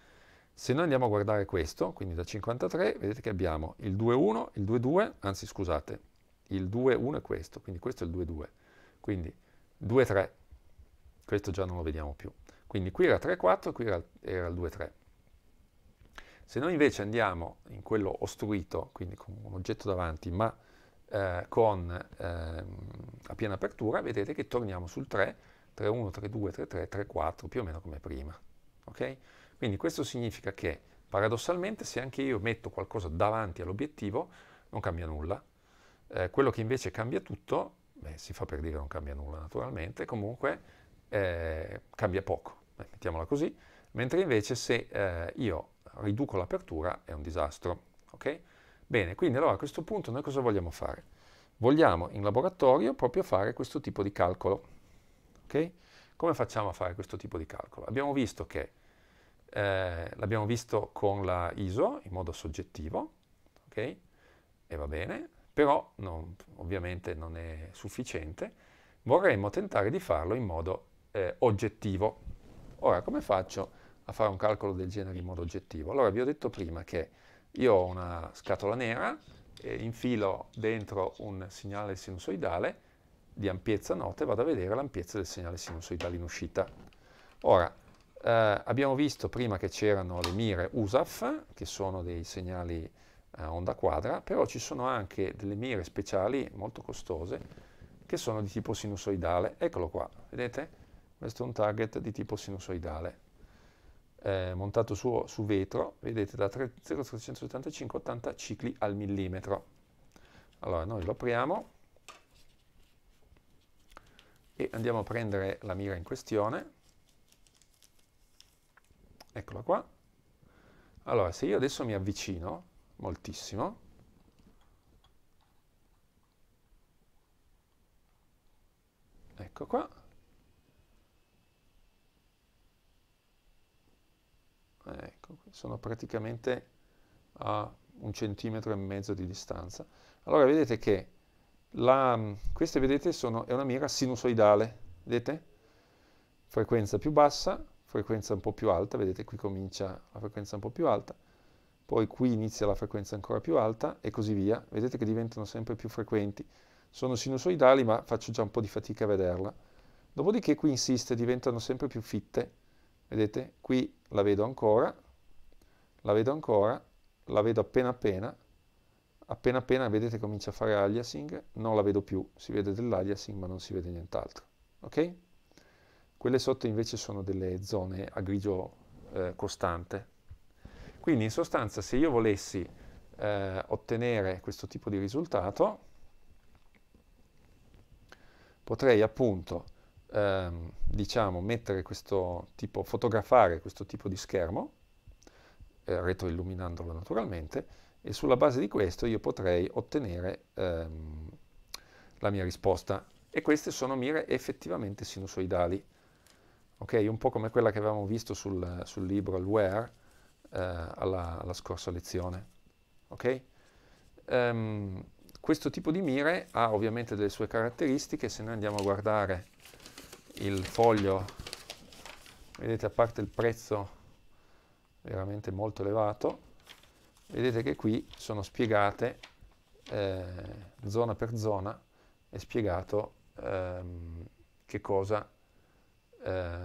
Se noi andiamo a guardare questo, quindi da 53, vedete che abbiamo il 2.1, il 2.2, anzi scusate, il 2.1 è questo, quindi questo è il 2.2. Quindi 2,3. Questo già non lo vediamo più. Quindi qui era 3,4, qui era, era il 2,3. Se noi invece andiamo in quello ostruito, quindi con un oggetto davanti, ma eh, con eh, a piena apertura, vedete che torniamo sul 3, 3, 1, 3, 2, più o meno come prima. Okay? Quindi questo significa che paradossalmente se anche io metto qualcosa davanti all'obiettivo non cambia nulla, eh, quello che invece cambia tutto Beh, si fa per dire non cambia nulla naturalmente, comunque eh, cambia poco, Beh, mettiamola così, mentre invece se eh, io riduco l'apertura è un disastro, ok? Bene, quindi allora a questo punto noi cosa vogliamo fare? Vogliamo in laboratorio proprio fare questo tipo di calcolo, ok? Come facciamo a fare questo tipo di calcolo? Abbiamo visto che eh, l'abbiamo visto con la ISO in modo soggettivo, ok? E va bene, però non, ovviamente non è sufficiente, vorremmo tentare di farlo in modo eh, oggettivo. Ora, come faccio a fare un calcolo del genere in modo oggettivo? Allora, vi ho detto prima che io ho una scatola nera, eh, infilo dentro un segnale sinusoidale di ampiezza nota e vado a vedere l'ampiezza del segnale sinusoidale in uscita. Ora, eh, abbiamo visto prima che c'erano le mire USAF, che sono dei segnali eh, onda quadra, però ci sono anche delle mire speciali molto costose che sono di tipo sinusoidale. Eccolo qua, vedete? Questo è un target di tipo sinusoidale, eh, montato su, su, vetro, vedete da 0,375 80 cicli al millimetro. Allora noi lo apriamo e andiamo a prendere la mira in questione. Eccola qua. Allora, se io adesso mi avvicino, moltissimo. Ecco qua. Ecco, sono praticamente a un centimetro e mezzo di distanza. Allora vedete che la, queste vedete sono, è una mira sinusoidale, vedete? Frequenza più bassa, frequenza un po' più alta, vedete qui comincia la frequenza un po' più alta, poi qui inizia la frequenza ancora più alta e così via. Vedete che diventano sempre più frequenti. Sono sinusoidali ma faccio già un po' di fatica a vederla. Dopodiché qui insiste, diventano sempre più fitte. Vedete? Qui la vedo ancora, la vedo ancora, la vedo appena appena. Appena appena, vedete, comincia a fare aliasing. Non la vedo più, si vede dell'aliasing ma non si vede nient'altro. Ok? Quelle sotto invece sono delle zone a grigio eh, costante, quindi in sostanza se io volessi eh, ottenere questo tipo di risultato, potrei appunto ehm, diciamo mettere questo tipo, fotografare questo tipo di schermo, eh, retroilluminandolo naturalmente, e sulla base di questo io potrei ottenere ehm, la mia risposta. E queste sono mire effettivamente sinusoidali. Ok, un po' come quella che avevamo visto sul, sul libro, il Where, eh, alla, alla, scorsa lezione. Okay? Um, questo tipo di mire ha ovviamente delle sue caratteristiche, se noi andiamo a guardare il foglio, vedete a parte il prezzo veramente molto elevato, vedete che qui sono spiegate eh, zona per zona, è spiegato ehm, che cosa, eh,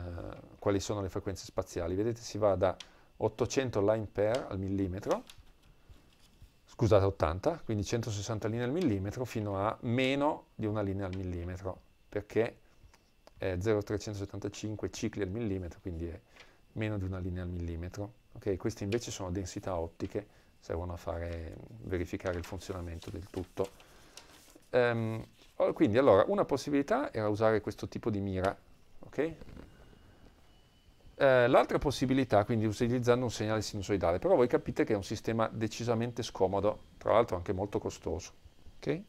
quali sono le frequenze spaziali. Vedete si va da 800 line pair al millimetro, scusate 80, quindi 160 linee al millimetro fino a meno di una linea al millimetro, perché è 0,375 cicli al millimetro, quindi è meno di una linea al millimetro. Okay? Queste invece sono densità ottiche, servono a fare, verificare il funzionamento del tutto. Um, quindi allora, una possibilità era usare questo tipo di mira, okay? Eh, l'altra possibilità, quindi utilizzando un segnale sinusoidale, però voi capite che è un sistema decisamente scomodo, tra l'altro anche molto costoso. Okay?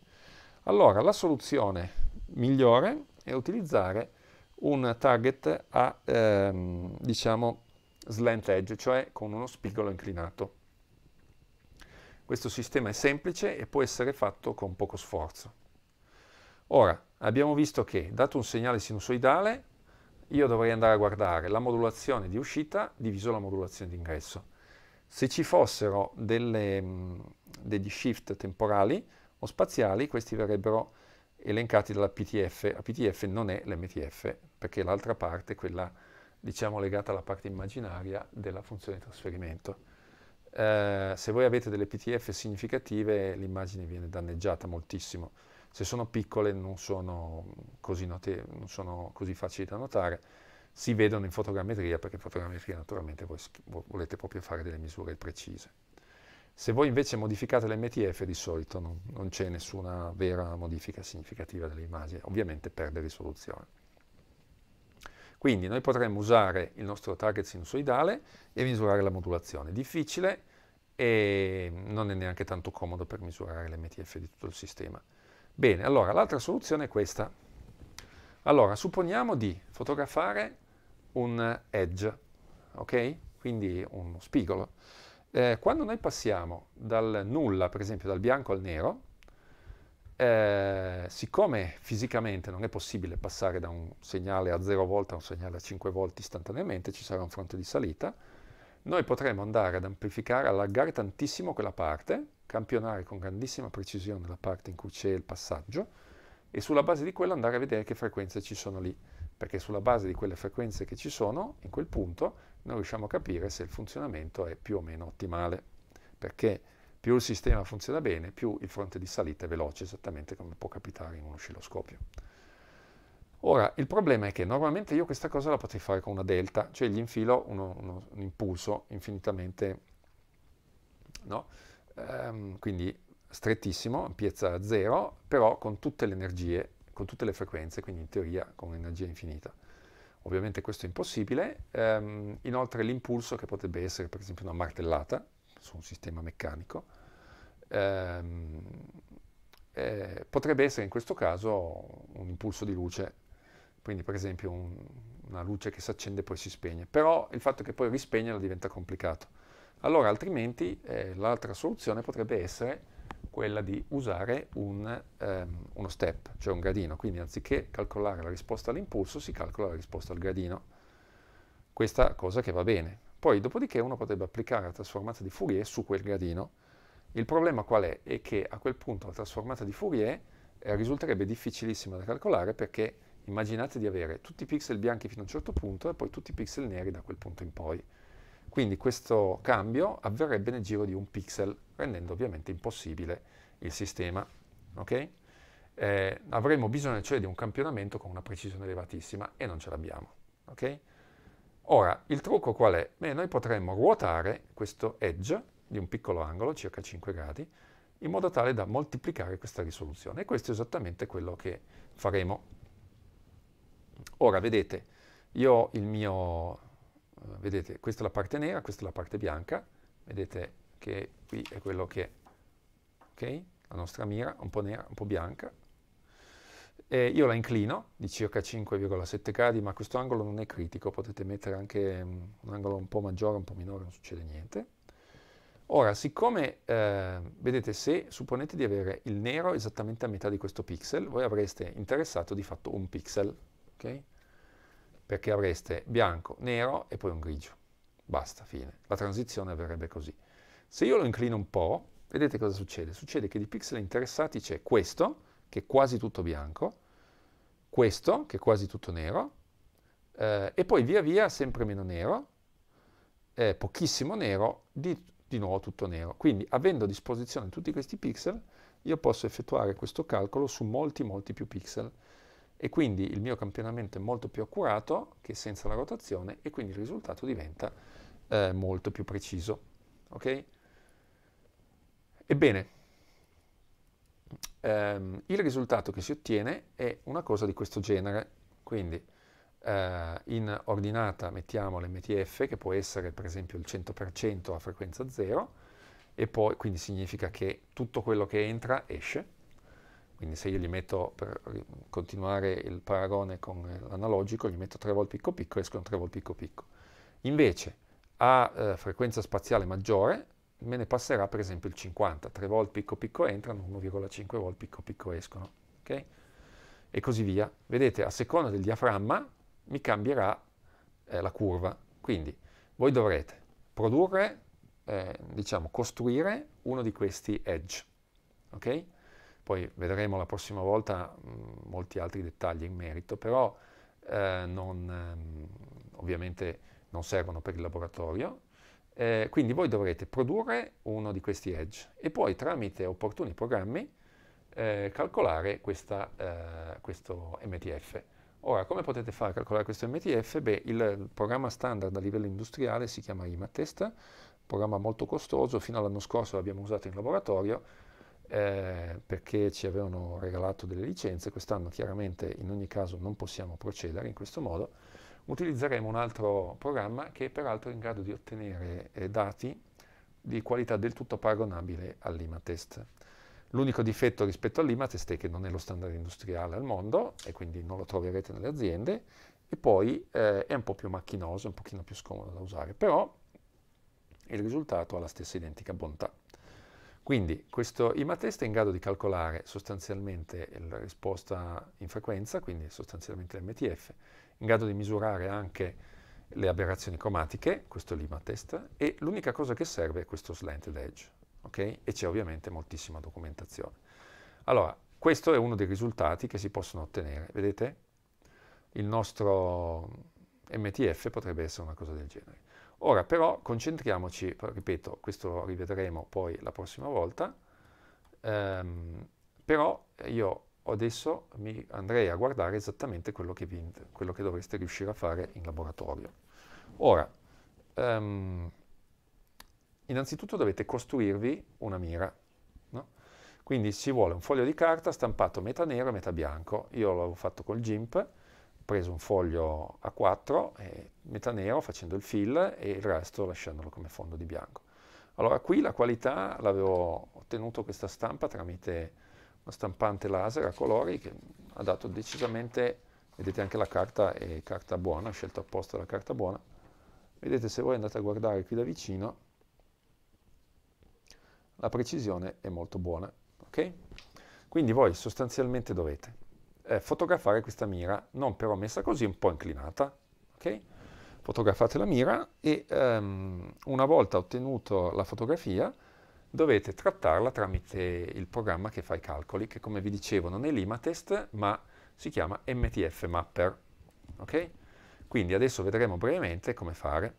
Allora, la soluzione migliore è utilizzare un target a, ehm, diciamo, slant edge, cioè con uno spigolo inclinato. Questo sistema è semplice e può essere fatto con poco sforzo. Ora, abbiamo visto che, dato un segnale sinusoidale, io dovrei andare a guardare la modulazione di uscita diviso la modulazione di ingresso. Se ci fossero delle, mm, degli shift temporali o spaziali, questi verrebbero elencati dalla PTF. La PTF non è l'MTF, perché l'altra parte, è quella diciamo legata alla parte immaginaria della funzione di trasferimento. Eh, se voi avete delle PTF significative, l'immagine viene danneggiata moltissimo. Se sono piccole non sono così, note- non sono così facili da notare, si vedono in fotogrammetria perché in fotogrammetria naturalmente voi volete proprio fare delle misure precise. Se voi invece modificate l'MTF di solito non, non c'è nessuna vera modifica significativa dell'immagine, ovviamente perde risoluzione. Quindi noi potremmo usare il nostro target sinusoidale e misurare la modulazione. Difficile e non è neanche tanto comodo per misurare l'MTF di tutto il sistema. Bene, allora l'altra soluzione è questa. Allora, supponiamo di fotografare un edge, ok? Quindi uno spigolo. Eh, quando noi passiamo dal nulla, per esempio dal bianco al nero, eh, siccome fisicamente non è possibile passare da un segnale a 0 volt a un segnale a 5 volt istantaneamente, ci sarà un fronte di salita, noi potremo andare ad amplificare, allargare tantissimo quella parte, campionare con grandissima precisione la parte in cui c'è il passaggio e sulla base di quello andare a vedere che frequenze ci sono lì, perché sulla base di quelle frequenze che ci sono, in quel punto, noi riusciamo a capire se il funzionamento è più o meno ottimale, perché più il sistema funziona bene, più il fronte di salita è veloce, esattamente come può capitare in un oscilloscopio. Ora, il problema è che normalmente io questa cosa la potrei fare con una delta, cioè gli infilo uno, uno, un impulso infinitamente... No? ehm, quindi strettissimo, ampiezza zero, però con tutte le energie, con tutte le frequenze, quindi in teoria con un'energia infinita. Ovviamente questo è impossibile, ehm, inoltre l'impulso che potrebbe essere per esempio una martellata su un sistema meccanico, ehm, eh, potrebbe essere in questo caso un impulso di luce, quindi per esempio un, una luce che si accende e poi si spegne, però il fatto che poi rispegnala diventa complicato allora altrimenti eh, l'altra soluzione potrebbe essere quella di usare un, ehm, uno step, cioè un gradino. Quindi anziché calcolare la risposta all'impulso, si calcola la risposta al gradino. Questa cosa che va bene. Poi dopodiché uno potrebbe applicare la trasformata di Fourier su quel gradino. Il problema qual è? È che a quel punto la trasformata di Fourier eh, risulterebbe difficilissima da calcolare perché immaginate di avere tutti i pixel bianchi fino a un certo punto e poi tutti i pixel neri da quel punto in poi. Quindi questo cambio avverrebbe nel giro di un pixel, rendendo ovviamente impossibile il sistema. Okay? Eh, avremo bisogno cioè di un campionamento con una precisione elevatissima e non ce l'abbiamo. Okay? Ora, il trucco qual è? Beh, noi potremmo ruotare questo edge di un piccolo angolo, circa 5 gradi, in modo tale da moltiplicare questa risoluzione. E questo è esattamente quello che faremo. Ora, vedete, io il mio vedete, questa è la parte nera, questa è la parte bianca, vedete che qui è quello che, ok? La nostra mira, un po' nera, un po' bianca. E io la inclino di circa 5,7 gradi, ma questo angolo non è critico, potete mettere anche mm, un angolo un po' maggiore, un po' minore, non succede niente. Ora, siccome, eh, vedete, se supponete di avere il nero esattamente a metà di questo pixel, voi avreste interessato di fatto un pixel, ok? perché avreste bianco, nero e poi un grigio. Basta, fine. La transizione avverrebbe così. Se io lo inclino un po', vedete cosa succede? Succede che di pixel interessati c'è questo, che è quasi tutto bianco, questo, che è quasi tutto nero, eh, e poi via via sempre meno nero, eh, pochissimo nero, di, di nuovo tutto nero. Quindi avendo a disposizione tutti questi pixel, io posso effettuare questo calcolo su molti molti più pixel e quindi il mio campionamento è molto più accurato che senza la rotazione e quindi il risultato diventa eh, molto più preciso. Ok? Ebbene, ehm, il risultato che si ottiene è una cosa di questo genere, quindi eh, in ordinata mettiamo l'MTF che può essere per esempio il 100% a frequenza 0 e poi quindi significa che tutto quello che entra esce quindi se io gli metto, per continuare il paragone con l'analogico, gli metto tre volte picco picco, escono tre volte picco picco. Invece a eh, frequenza spaziale maggiore me ne passerà per esempio il 50, 3 volte picco picco entrano, 1,5 volte picco picco escono, okay? E così via. Vedete, a seconda del diaframma mi cambierà eh, la curva. Quindi voi dovrete produrre, eh, diciamo, costruire uno di questi edge, ok? poi vedremo la prossima volta mh, mm, molti altri dettagli in merito, però eh, non, mh, ehm, ovviamente non servono per il laboratorio. Eh, quindi voi dovrete produrre uno di questi edge e poi tramite opportuni programmi eh, calcolare questa, eh, questo MTF. Ora, come potete fare a calcolare questo MTF? Beh, il programma standard a livello industriale si chiama IMATEST, programma molto costoso, fino all'anno scorso l'abbiamo usato in laboratorio, eh, perché ci avevano regalato delle licenze, quest'anno chiaramente in ogni caso non possiamo procedere in questo modo, utilizzeremo un altro programma che peraltro è in grado di ottenere eh, dati di qualità del tutto paragonabile all'IMATEST. L'unico difetto rispetto all'IMATEST è che non è lo standard industriale al mondo e quindi non lo troverete nelle aziende e poi eh, è un po' più macchinoso, un pochino più scomodo da usare, però il risultato ha la stessa identica bontà. Quindi questo IMA-test è in grado di calcolare sostanzialmente la risposta in frequenza, quindi sostanzialmente l'MTF, in grado di misurare anche le aberrazioni cromatiche, questo è l'IMA-test, e l'unica cosa che serve è questo slanted edge, ok? E c'è ovviamente moltissima documentazione. Allora, questo è uno dei risultati che si possono ottenere, vedete? Il nostro MTF potrebbe essere una cosa del genere. Ora però concentriamoci, ripeto, questo lo rivedremo poi la prossima volta, ehm, però io adesso mi andrei a guardare esattamente quello che, vi, quello che dovreste riuscire a fare in laboratorio. Ora, ehm, innanzitutto dovete costruirvi una mira. Quindi ci vuole un foglio di carta stampato metà nero e metà bianco. Io l'avevo fatto col GIMP, preso un foglio a 4, eh, metà nero facendo il fill e il resto lasciandolo come fondo di bianco. Allora qui la qualità l'avevo ottenuto questa stampa tramite una stampante laser a colori che ha dato decisamente, vedete anche la carta è carta buona, ho scelto apposta la carta buona, vedete se voi andate a guardare qui da vicino la precisione è molto buona, ok? Quindi voi sostanzialmente dovete eh, fotografare questa mira, non però messa così, un po' inclinata. Okay? Fotografate la mira e um, una volta ottenuto la fotografia dovete trattarla tramite il programma che fa i calcoli, che come vi dicevo non è l'IMATEST, ma si chiama MTF Mapper. Okay? Quindi adesso vedremo brevemente come fare.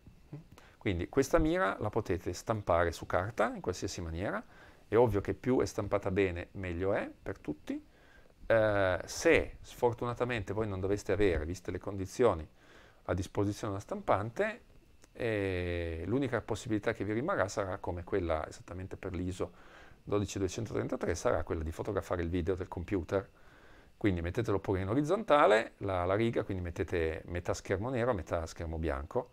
Quindi questa mira la potete stampare su carta in qualsiasi maniera, è ovvio che più è stampata bene meglio è per tutti, eh, se sfortunatamente voi non doveste avere, viste le condizioni, a disposizione una stampante, eh, l'unica possibilità che vi rimarrà sarà come quella esattamente per l'ISO 12233, sarà quella di fotografare il video del computer. Quindi mettetelo pure in orizzontale, la, la riga, quindi mettete metà schermo nero, metà schermo bianco,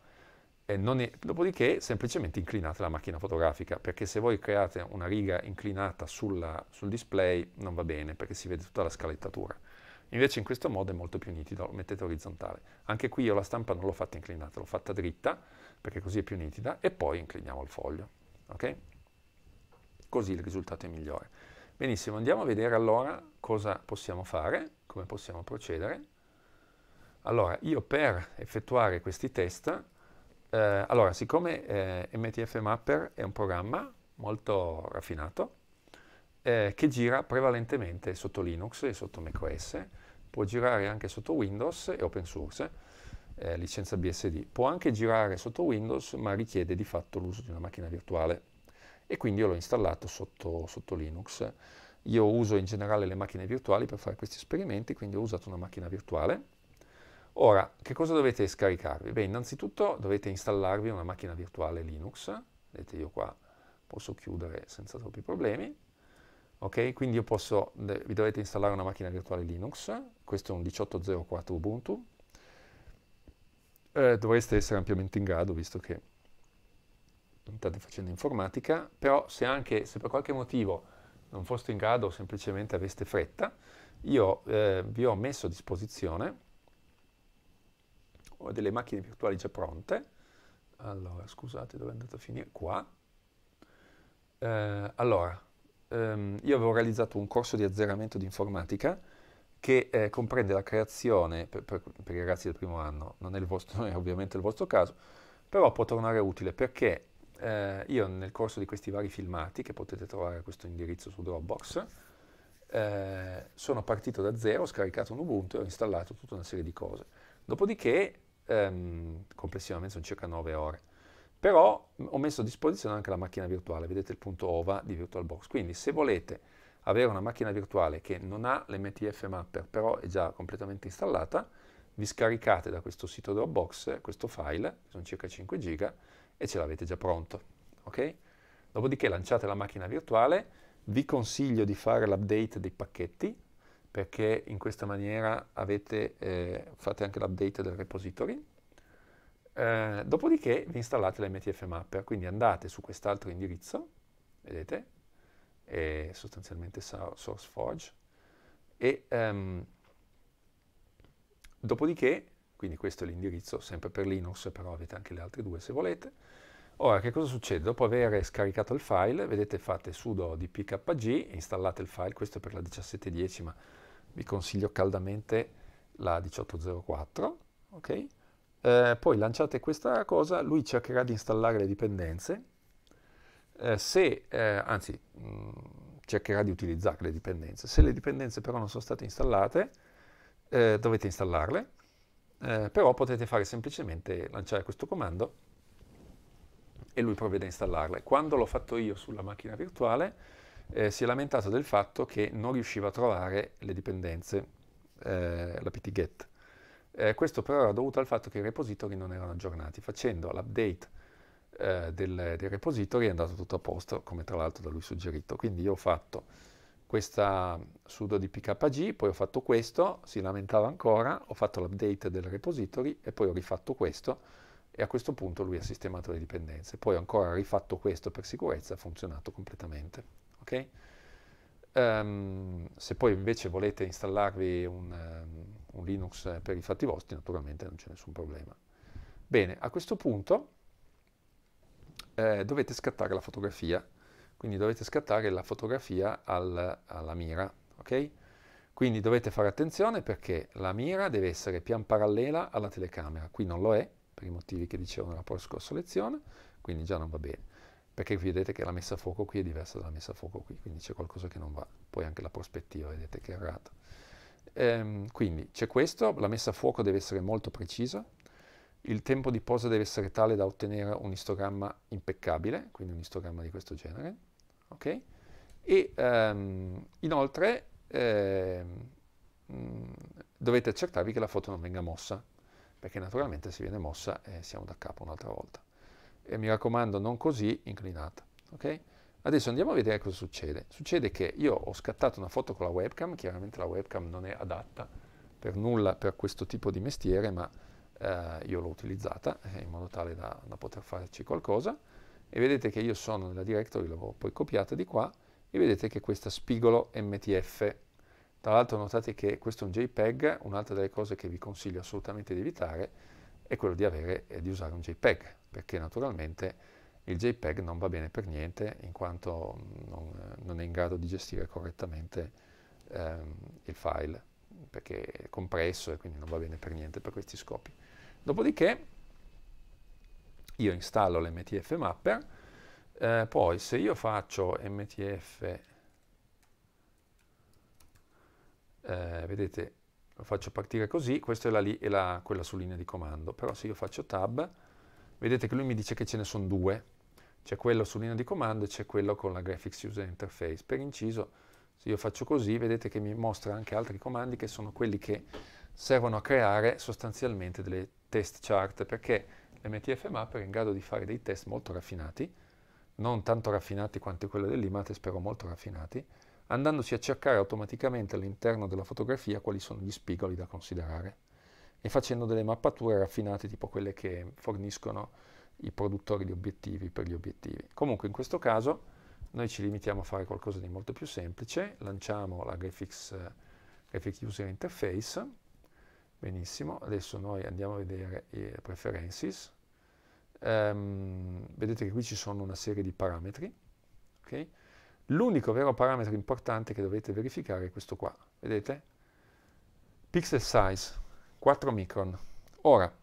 è, dopodiché semplicemente inclinate la macchina fotografica, perché se voi create una riga inclinata sulla, sul display non va bene, perché si vede tutta la scalettatura. Invece in questo modo è molto più nitido, lo mettete orizzontale. Anche qui io la stampa non l'ho fatta inclinata, l'ho fatta dritta, perché così è più nitida, e poi incliniamo il foglio. Okay? Così il risultato è migliore. Benissimo, andiamo a vedere allora cosa possiamo fare, come possiamo procedere. Allora, io per effettuare questi test eh, allora, siccome eh, MTF Mapper è un programma molto raffinato, eh, che gira prevalentemente sotto Linux e sotto macOS, può girare anche sotto Windows e open source, eh, licenza BSD, può anche girare sotto Windows, ma richiede di fatto l'uso di una macchina virtuale e quindi io l'ho installato sotto, sotto Linux. Io uso in generale le macchine virtuali per fare questi esperimenti, quindi ho usato una macchina virtuale Ora, che cosa dovete scaricarvi? Beh, innanzitutto dovete installarvi una macchina virtuale Linux, vedete io qua posso chiudere senza troppi problemi, ok? Quindi io posso, vi dovete installare una macchina virtuale Linux, questo è un 18.04 Ubuntu, eh, dovreste essere ampiamente in grado, visto che state facendo informatica, però se anche, se per qualche motivo non foste in grado o semplicemente aveste fretta, io eh, vi ho messo a disposizione ho delle macchine virtuali già pronte. Allora, scusate, dove è andato a finire? Qua. Eh, allora, ehm, io avevo realizzato un corso di azzeramento di informatica che eh, comprende la creazione, per, per, per, i ragazzi del primo anno, non è, vostro, non è, ovviamente il vostro caso, però può tornare utile perché eh, io nel corso di questi vari filmati, che potete trovare a questo indirizzo su Dropbox, eh, sono partito da zero, ho scaricato un Ubuntu e ho installato tutta una serie di cose. Dopodiché ehm, complessivamente sono circa 9 ore. Però ho messo a disposizione anche la macchina virtuale, vedete il punto OVA di VirtualBox. Quindi se volete avere una macchina virtuale che non ha l'MTF Mapper, però è già completamente installata, vi scaricate da questo sito Dropbox questo file, che sono circa 5 giga, e ce l'avete già pronto. Okay? Dopodiché lanciate la macchina virtuale, vi consiglio di fare l'update dei pacchetti, perché in questa maniera avete, eh, fate anche l'update del repository. Eh, dopodiché vi installate l'MTF Mapper, quindi andate su quest'altro indirizzo, vedete, è sostanzialmente SourceForge, e um, dopodiché, quindi questo è l'indirizzo sempre per Linux, però avete anche le altre due se volete, Ora, che cosa succede? Dopo aver scaricato il file, vedete fate sudo dpkg, installate il file, questo è per la 1710, ma vi consiglio caldamente la 1804, ok? Eh, poi lanciate questa cosa, lui cercherà di installare le dipendenze, eh, se, eh, anzi, mh, mm, cercherà di utilizzare le dipendenze. Se le dipendenze però non sono state installate, eh, dovete installarle, eh, però potete fare semplicemente lanciare questo comando e lui provvede a installarle. Quando l'ho fatto io sulla macchina virtuale, eh, si è lamentato del fatto che non riusciva a trovare le dipendenze, eh, la PTGET. Eh, questo però era dovuto al fatto che i repository non erano aggiornati. Facendo l'update eh, del, dei repository è andato tutto a posto, come tra l'altro da lui suggerito. Quindi io ho fatto questa sudo di PKG, poi ho fatto questo, si lamentava ancora, ho fatto l'update del repository e poi ho rifatto questo e a questo punto lui ha sistemato le dipendenze. Poi ancora rifatto questo per sicurezza, ha funzionato completamente. Okay? Um, se poi invece volete installarvi un, um, un Linux per i fatti vostri, naturalmente non c'è nessun problema. Bene, a questo punto eh, dovete scattare la fotografia, quindi dovete scattare la fotografia al, alla mira, ok? Quindi dovete fare attenzione perché la mira deve essere pian parallela alla telecamera, qui non lo è, per i motivi che dicevo nella scorsa lezione, quindi già non va bene perché vedete che la messa a fuoco qui è diversa dalla messa a fuoco qui, quindi c'è qualcosa che non va, poi anche la prospettiva vedete che è errata. Ehm, quindi c'è questo, la messa a fuoco deve essere molto precisa, il tempo di posa deve essere tale da ottenere un istogramma impeccabile, quindi un istogramma di questo genere, ok? E ehm, inoltre ehm, dovete accertarvi che la foto non venga mossa, perché naturalmente se viene mossa eh, siamo da capo un'altra volta e mi raccomando non così, inclinata. Okay? Adesso andiamo a vedere cosa succede. Succede che io ho scattato una foto con la webcam, chiaramente la webcam non è adatta per nulla per questo tipo di mestiere, ma eh, io l'ho utilizzata eh, in modo tale da, da, poter farci qualcosa. E vedete che io sono nella directory, l'ho poi copiata di qua, e vedete che questa spigolo MTF. Tra l'altro notate che questo è un JPEG, un'altra delle cose che vi consiglio assolutamente di evitare è quello di, avere, eh, di usare un JPEG, perché naturalmente il JPEG non va bene per niente in quanto non, non è in grado di gestire correttamente ehm, il file perché è compresso e quindi non va bene per niente per questi scopi. Dopodiché io installo l'MTF mapper, eh, poi se io faccio MTF, eh, vedete, lo faccio partire così, questa è, la, la, quella su linea di comando, però se io faccio tab, Vedete che lui mi dice che ce ne sono due, c'è quello su linea di comando e c'è quello con la Graphics User Interface. Per inciso, se io faccio così, vedete che mi mostra anche altri comandi che sono quelli che servono a creare sostanzialmente delle test chart, perché l'MTF Mapper è in grado di fare dei test molto raffinati, non tanto raffinati quanto quello dell'IMATE, spero molto raffinati, andandosi a cercare automaticamente all'interno della fotografia quali sono gli spigoli da considerare e facendo delle mappature raffinate tipo quelle che forniscono i produttori di obiettivi per gli obiettivi. Comunque in questo caso noi ci limitiamo a fare qualcosa di molto più semplice, lanciamo la graphics, graphics user interface, benissimo, adesso noi andiamo a vedere i eh, preferences, um, vedete che qui ci sono una serie di parametri, okay? l'unico vero parametro importante che dovete verificare è questo qua, vedete? Pixel size, 4 micron. Ora,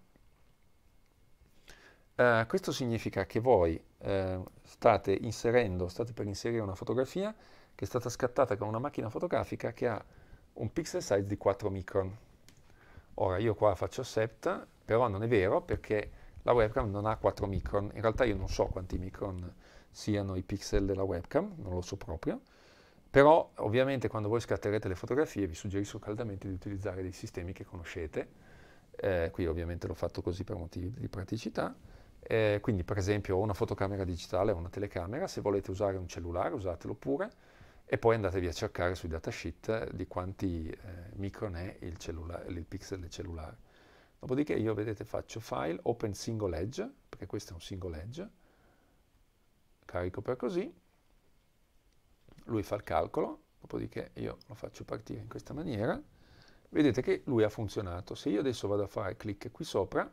eh, questo significa che voi eh, state inserendo, state per inserire una fotografia che è stata scattata con una macchina fotografica che ha un pixel size di 4 micron. Ora io qua faccio accept, però non è vero perché la webcam non ha 4 micron, in realtà io non so quanti micron siano i pixel della webcam, non lo so proprio, però ovviamente quando voi scatterete le fotografie vi suggerisco caldamente di utilizzare dei sistemi che conoscete, eh, qui ovviamente l'ho fatto così per motivi di praticità, eh, quindi per esempio una fotocamera digitale o una telecamera, se volete usare un cellulare usatelo pure e poi andatevi a cercare sui datasheet eh, di quanti eh, micron è il, il pixel del cellulare. Dopodiché io vedete faccio file open single edge, perché questo è un single edge, carico per così, lui fa il calcolo, dopodiché io lo faccio partire in questa maniera, vedete che lui ha funzionato. Se io adesso vado a fare clic qui sopra,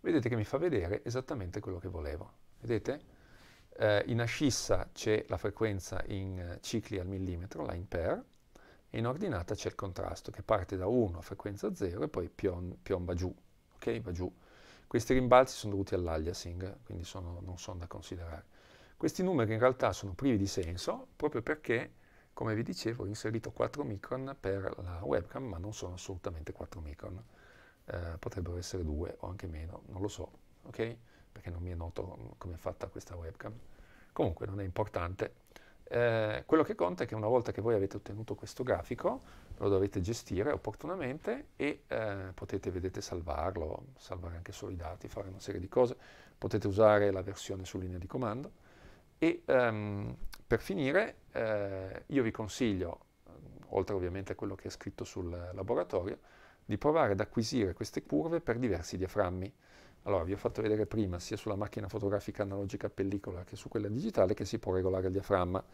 vedete che mi fa vedere esattamente quello che volevo. Vedete? Eh, in ascissa c'è la frequenza in eh, cicli al millimetro, la per, e in ordinata c'è il contrasto che parte da 1 a frequenza 0 e poi piom piomba giù, ok? Va giù. Questi rimbalzi sono dovuti all'aliasing, quindi sono, non sono da considerare. Questi numeri in realtà sono privi di senso proprio perché, come vi dicevo, ho inserito 4 micron per la webcam, ma non sono assolutamente 4 micron. Eh, potrebbero essere 2 o anche meno, non lo so, ok? Perché non mi è noto mm, come è fatta questa webcam. Comunque non è importante. Eh, quello che conta è che una volta che voi avete ottenuto questo grafico, lo dovete gestire opportunamente e eh, potete, vedete, salvarlo, salvare anche solo i dati, fare una serie di cose. Potete usare la versione su linea di comando. E um, per finire eh, io vi consiglio, ehm, oltre ovviamente a quello che è scritto sul laboratorio, di provare ad acquisire queste curve per diversi diaframmi. Allora, vi ho fatto vedere prima sia sulla macchina fotografica analogica a pellicola che su quella digitale che si può regolare il diaframma.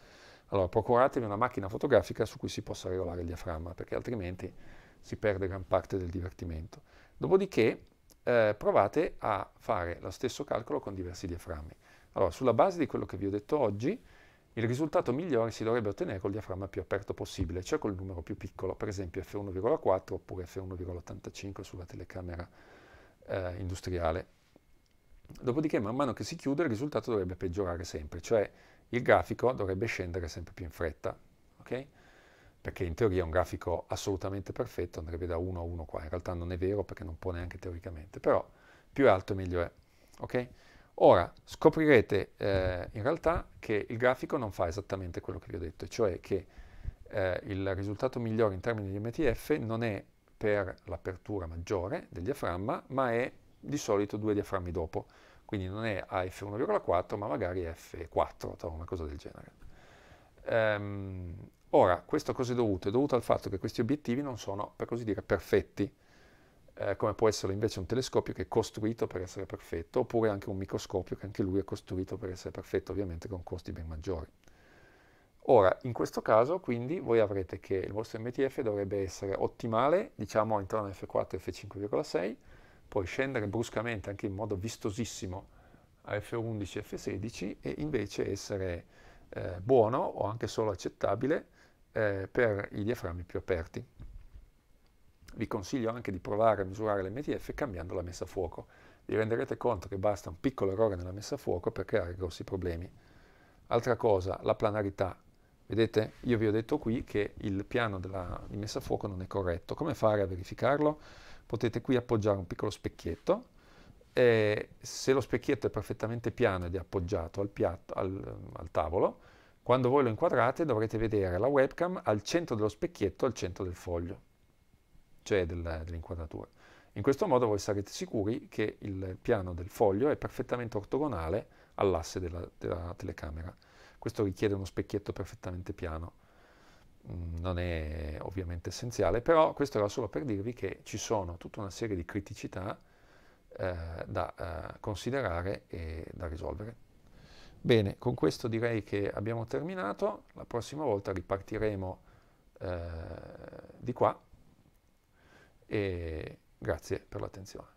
Allora, procuratevi una macchina fotografica su cui si possa regolare il diaframma, perché altrimenti si perde gran parte del divertimento. Dopodiché eh, provate a fare lo stesso calcolo con diversi diaframmi. Allora, sulla base di quello che vi ho detto oggi, il risultato migliore si dovrebbe ottenere col diaframma più aperto possibile, cioè col numero più piccolo, per esempio f1,4 oppure f1,85 sulla telecamera eh, industriale. Dopodiché, man mano che si chiude, il risultato dovrebbe peggiorare sempre, cioè il grafico dovrebbe scendere sempre più in fretta, okay? Perché in teoria un grafico assolutamente perfetto andrebbe da 1 a 1 qua, in realtà non è vero perché non può neanche teoricamente, però più alto meglio è, okay? Ora scoprirete eh, in realtà che il grafico non fa esattamente quello che vi ho detto, cioè che eh, il risultato migliore in termini di MTF non è per l'apertura maggiore del diaframma, ma è di solito due diaframmi dopo, quindi non è a F1,4 ma magari F4 una cosa del genere. Um, ora, questo a cosa è dovuto? È dovuto al fatto che questi obiettivi non sono, per così dire, perfetti, eh, come può essere invece un telescopio che è costruito per essere perfetto, oppure anche un microscopio che anche lui è costruito per essere perfetto, ovviamente con costi ben maggiori. Ora, in questo caso, quindi, voi avrete che il vostro MTF dovrebbe essere ottimale, diciamo intorno a F4 F5,6, poi scendere bruscamente, anche in modo vistosissimo, a F11 F16 e invece essere eh, buono o anche solo accettabile eh, per i diaframmi più aperti vi consiglio anche di provare a misurare l'MTF cambiando la messa a fuoco. Vi renderete conto che basta un piccolo errore nella messa a fuoco per creare grossi problemi. Altra cosa, la planarità. Vedete, io vi ho detto qui che il piano della, di messa a fuoco non è corretto. Come fare a verificarlo? Potete qui appoggiare un piccolo specchietto e se lo specchietto è perfettamente piano ed è appoggiato al, piatto, al, al tavolo, quando voi lo inquadrate dovrete vedere la webcam al centro dello specchietto, al centro del foglio cioè del, dell'inquadratura. In questo modo voi sarete sicuri che il piano del foglio è perfettamente ortogonale all'asse della, della telecamera. Questo richiede uno specchietto perfettamente piano. Mm, non è ovviamente essenziale, però questo era solo per dirvi che ci sono tutta una serie di criticità eh, da eh, considerare e da risolvere. Bene, con questo direi che abbiamo terminato. La prossima volta ripartiremo eh, di qua e grazie per l'attenzione.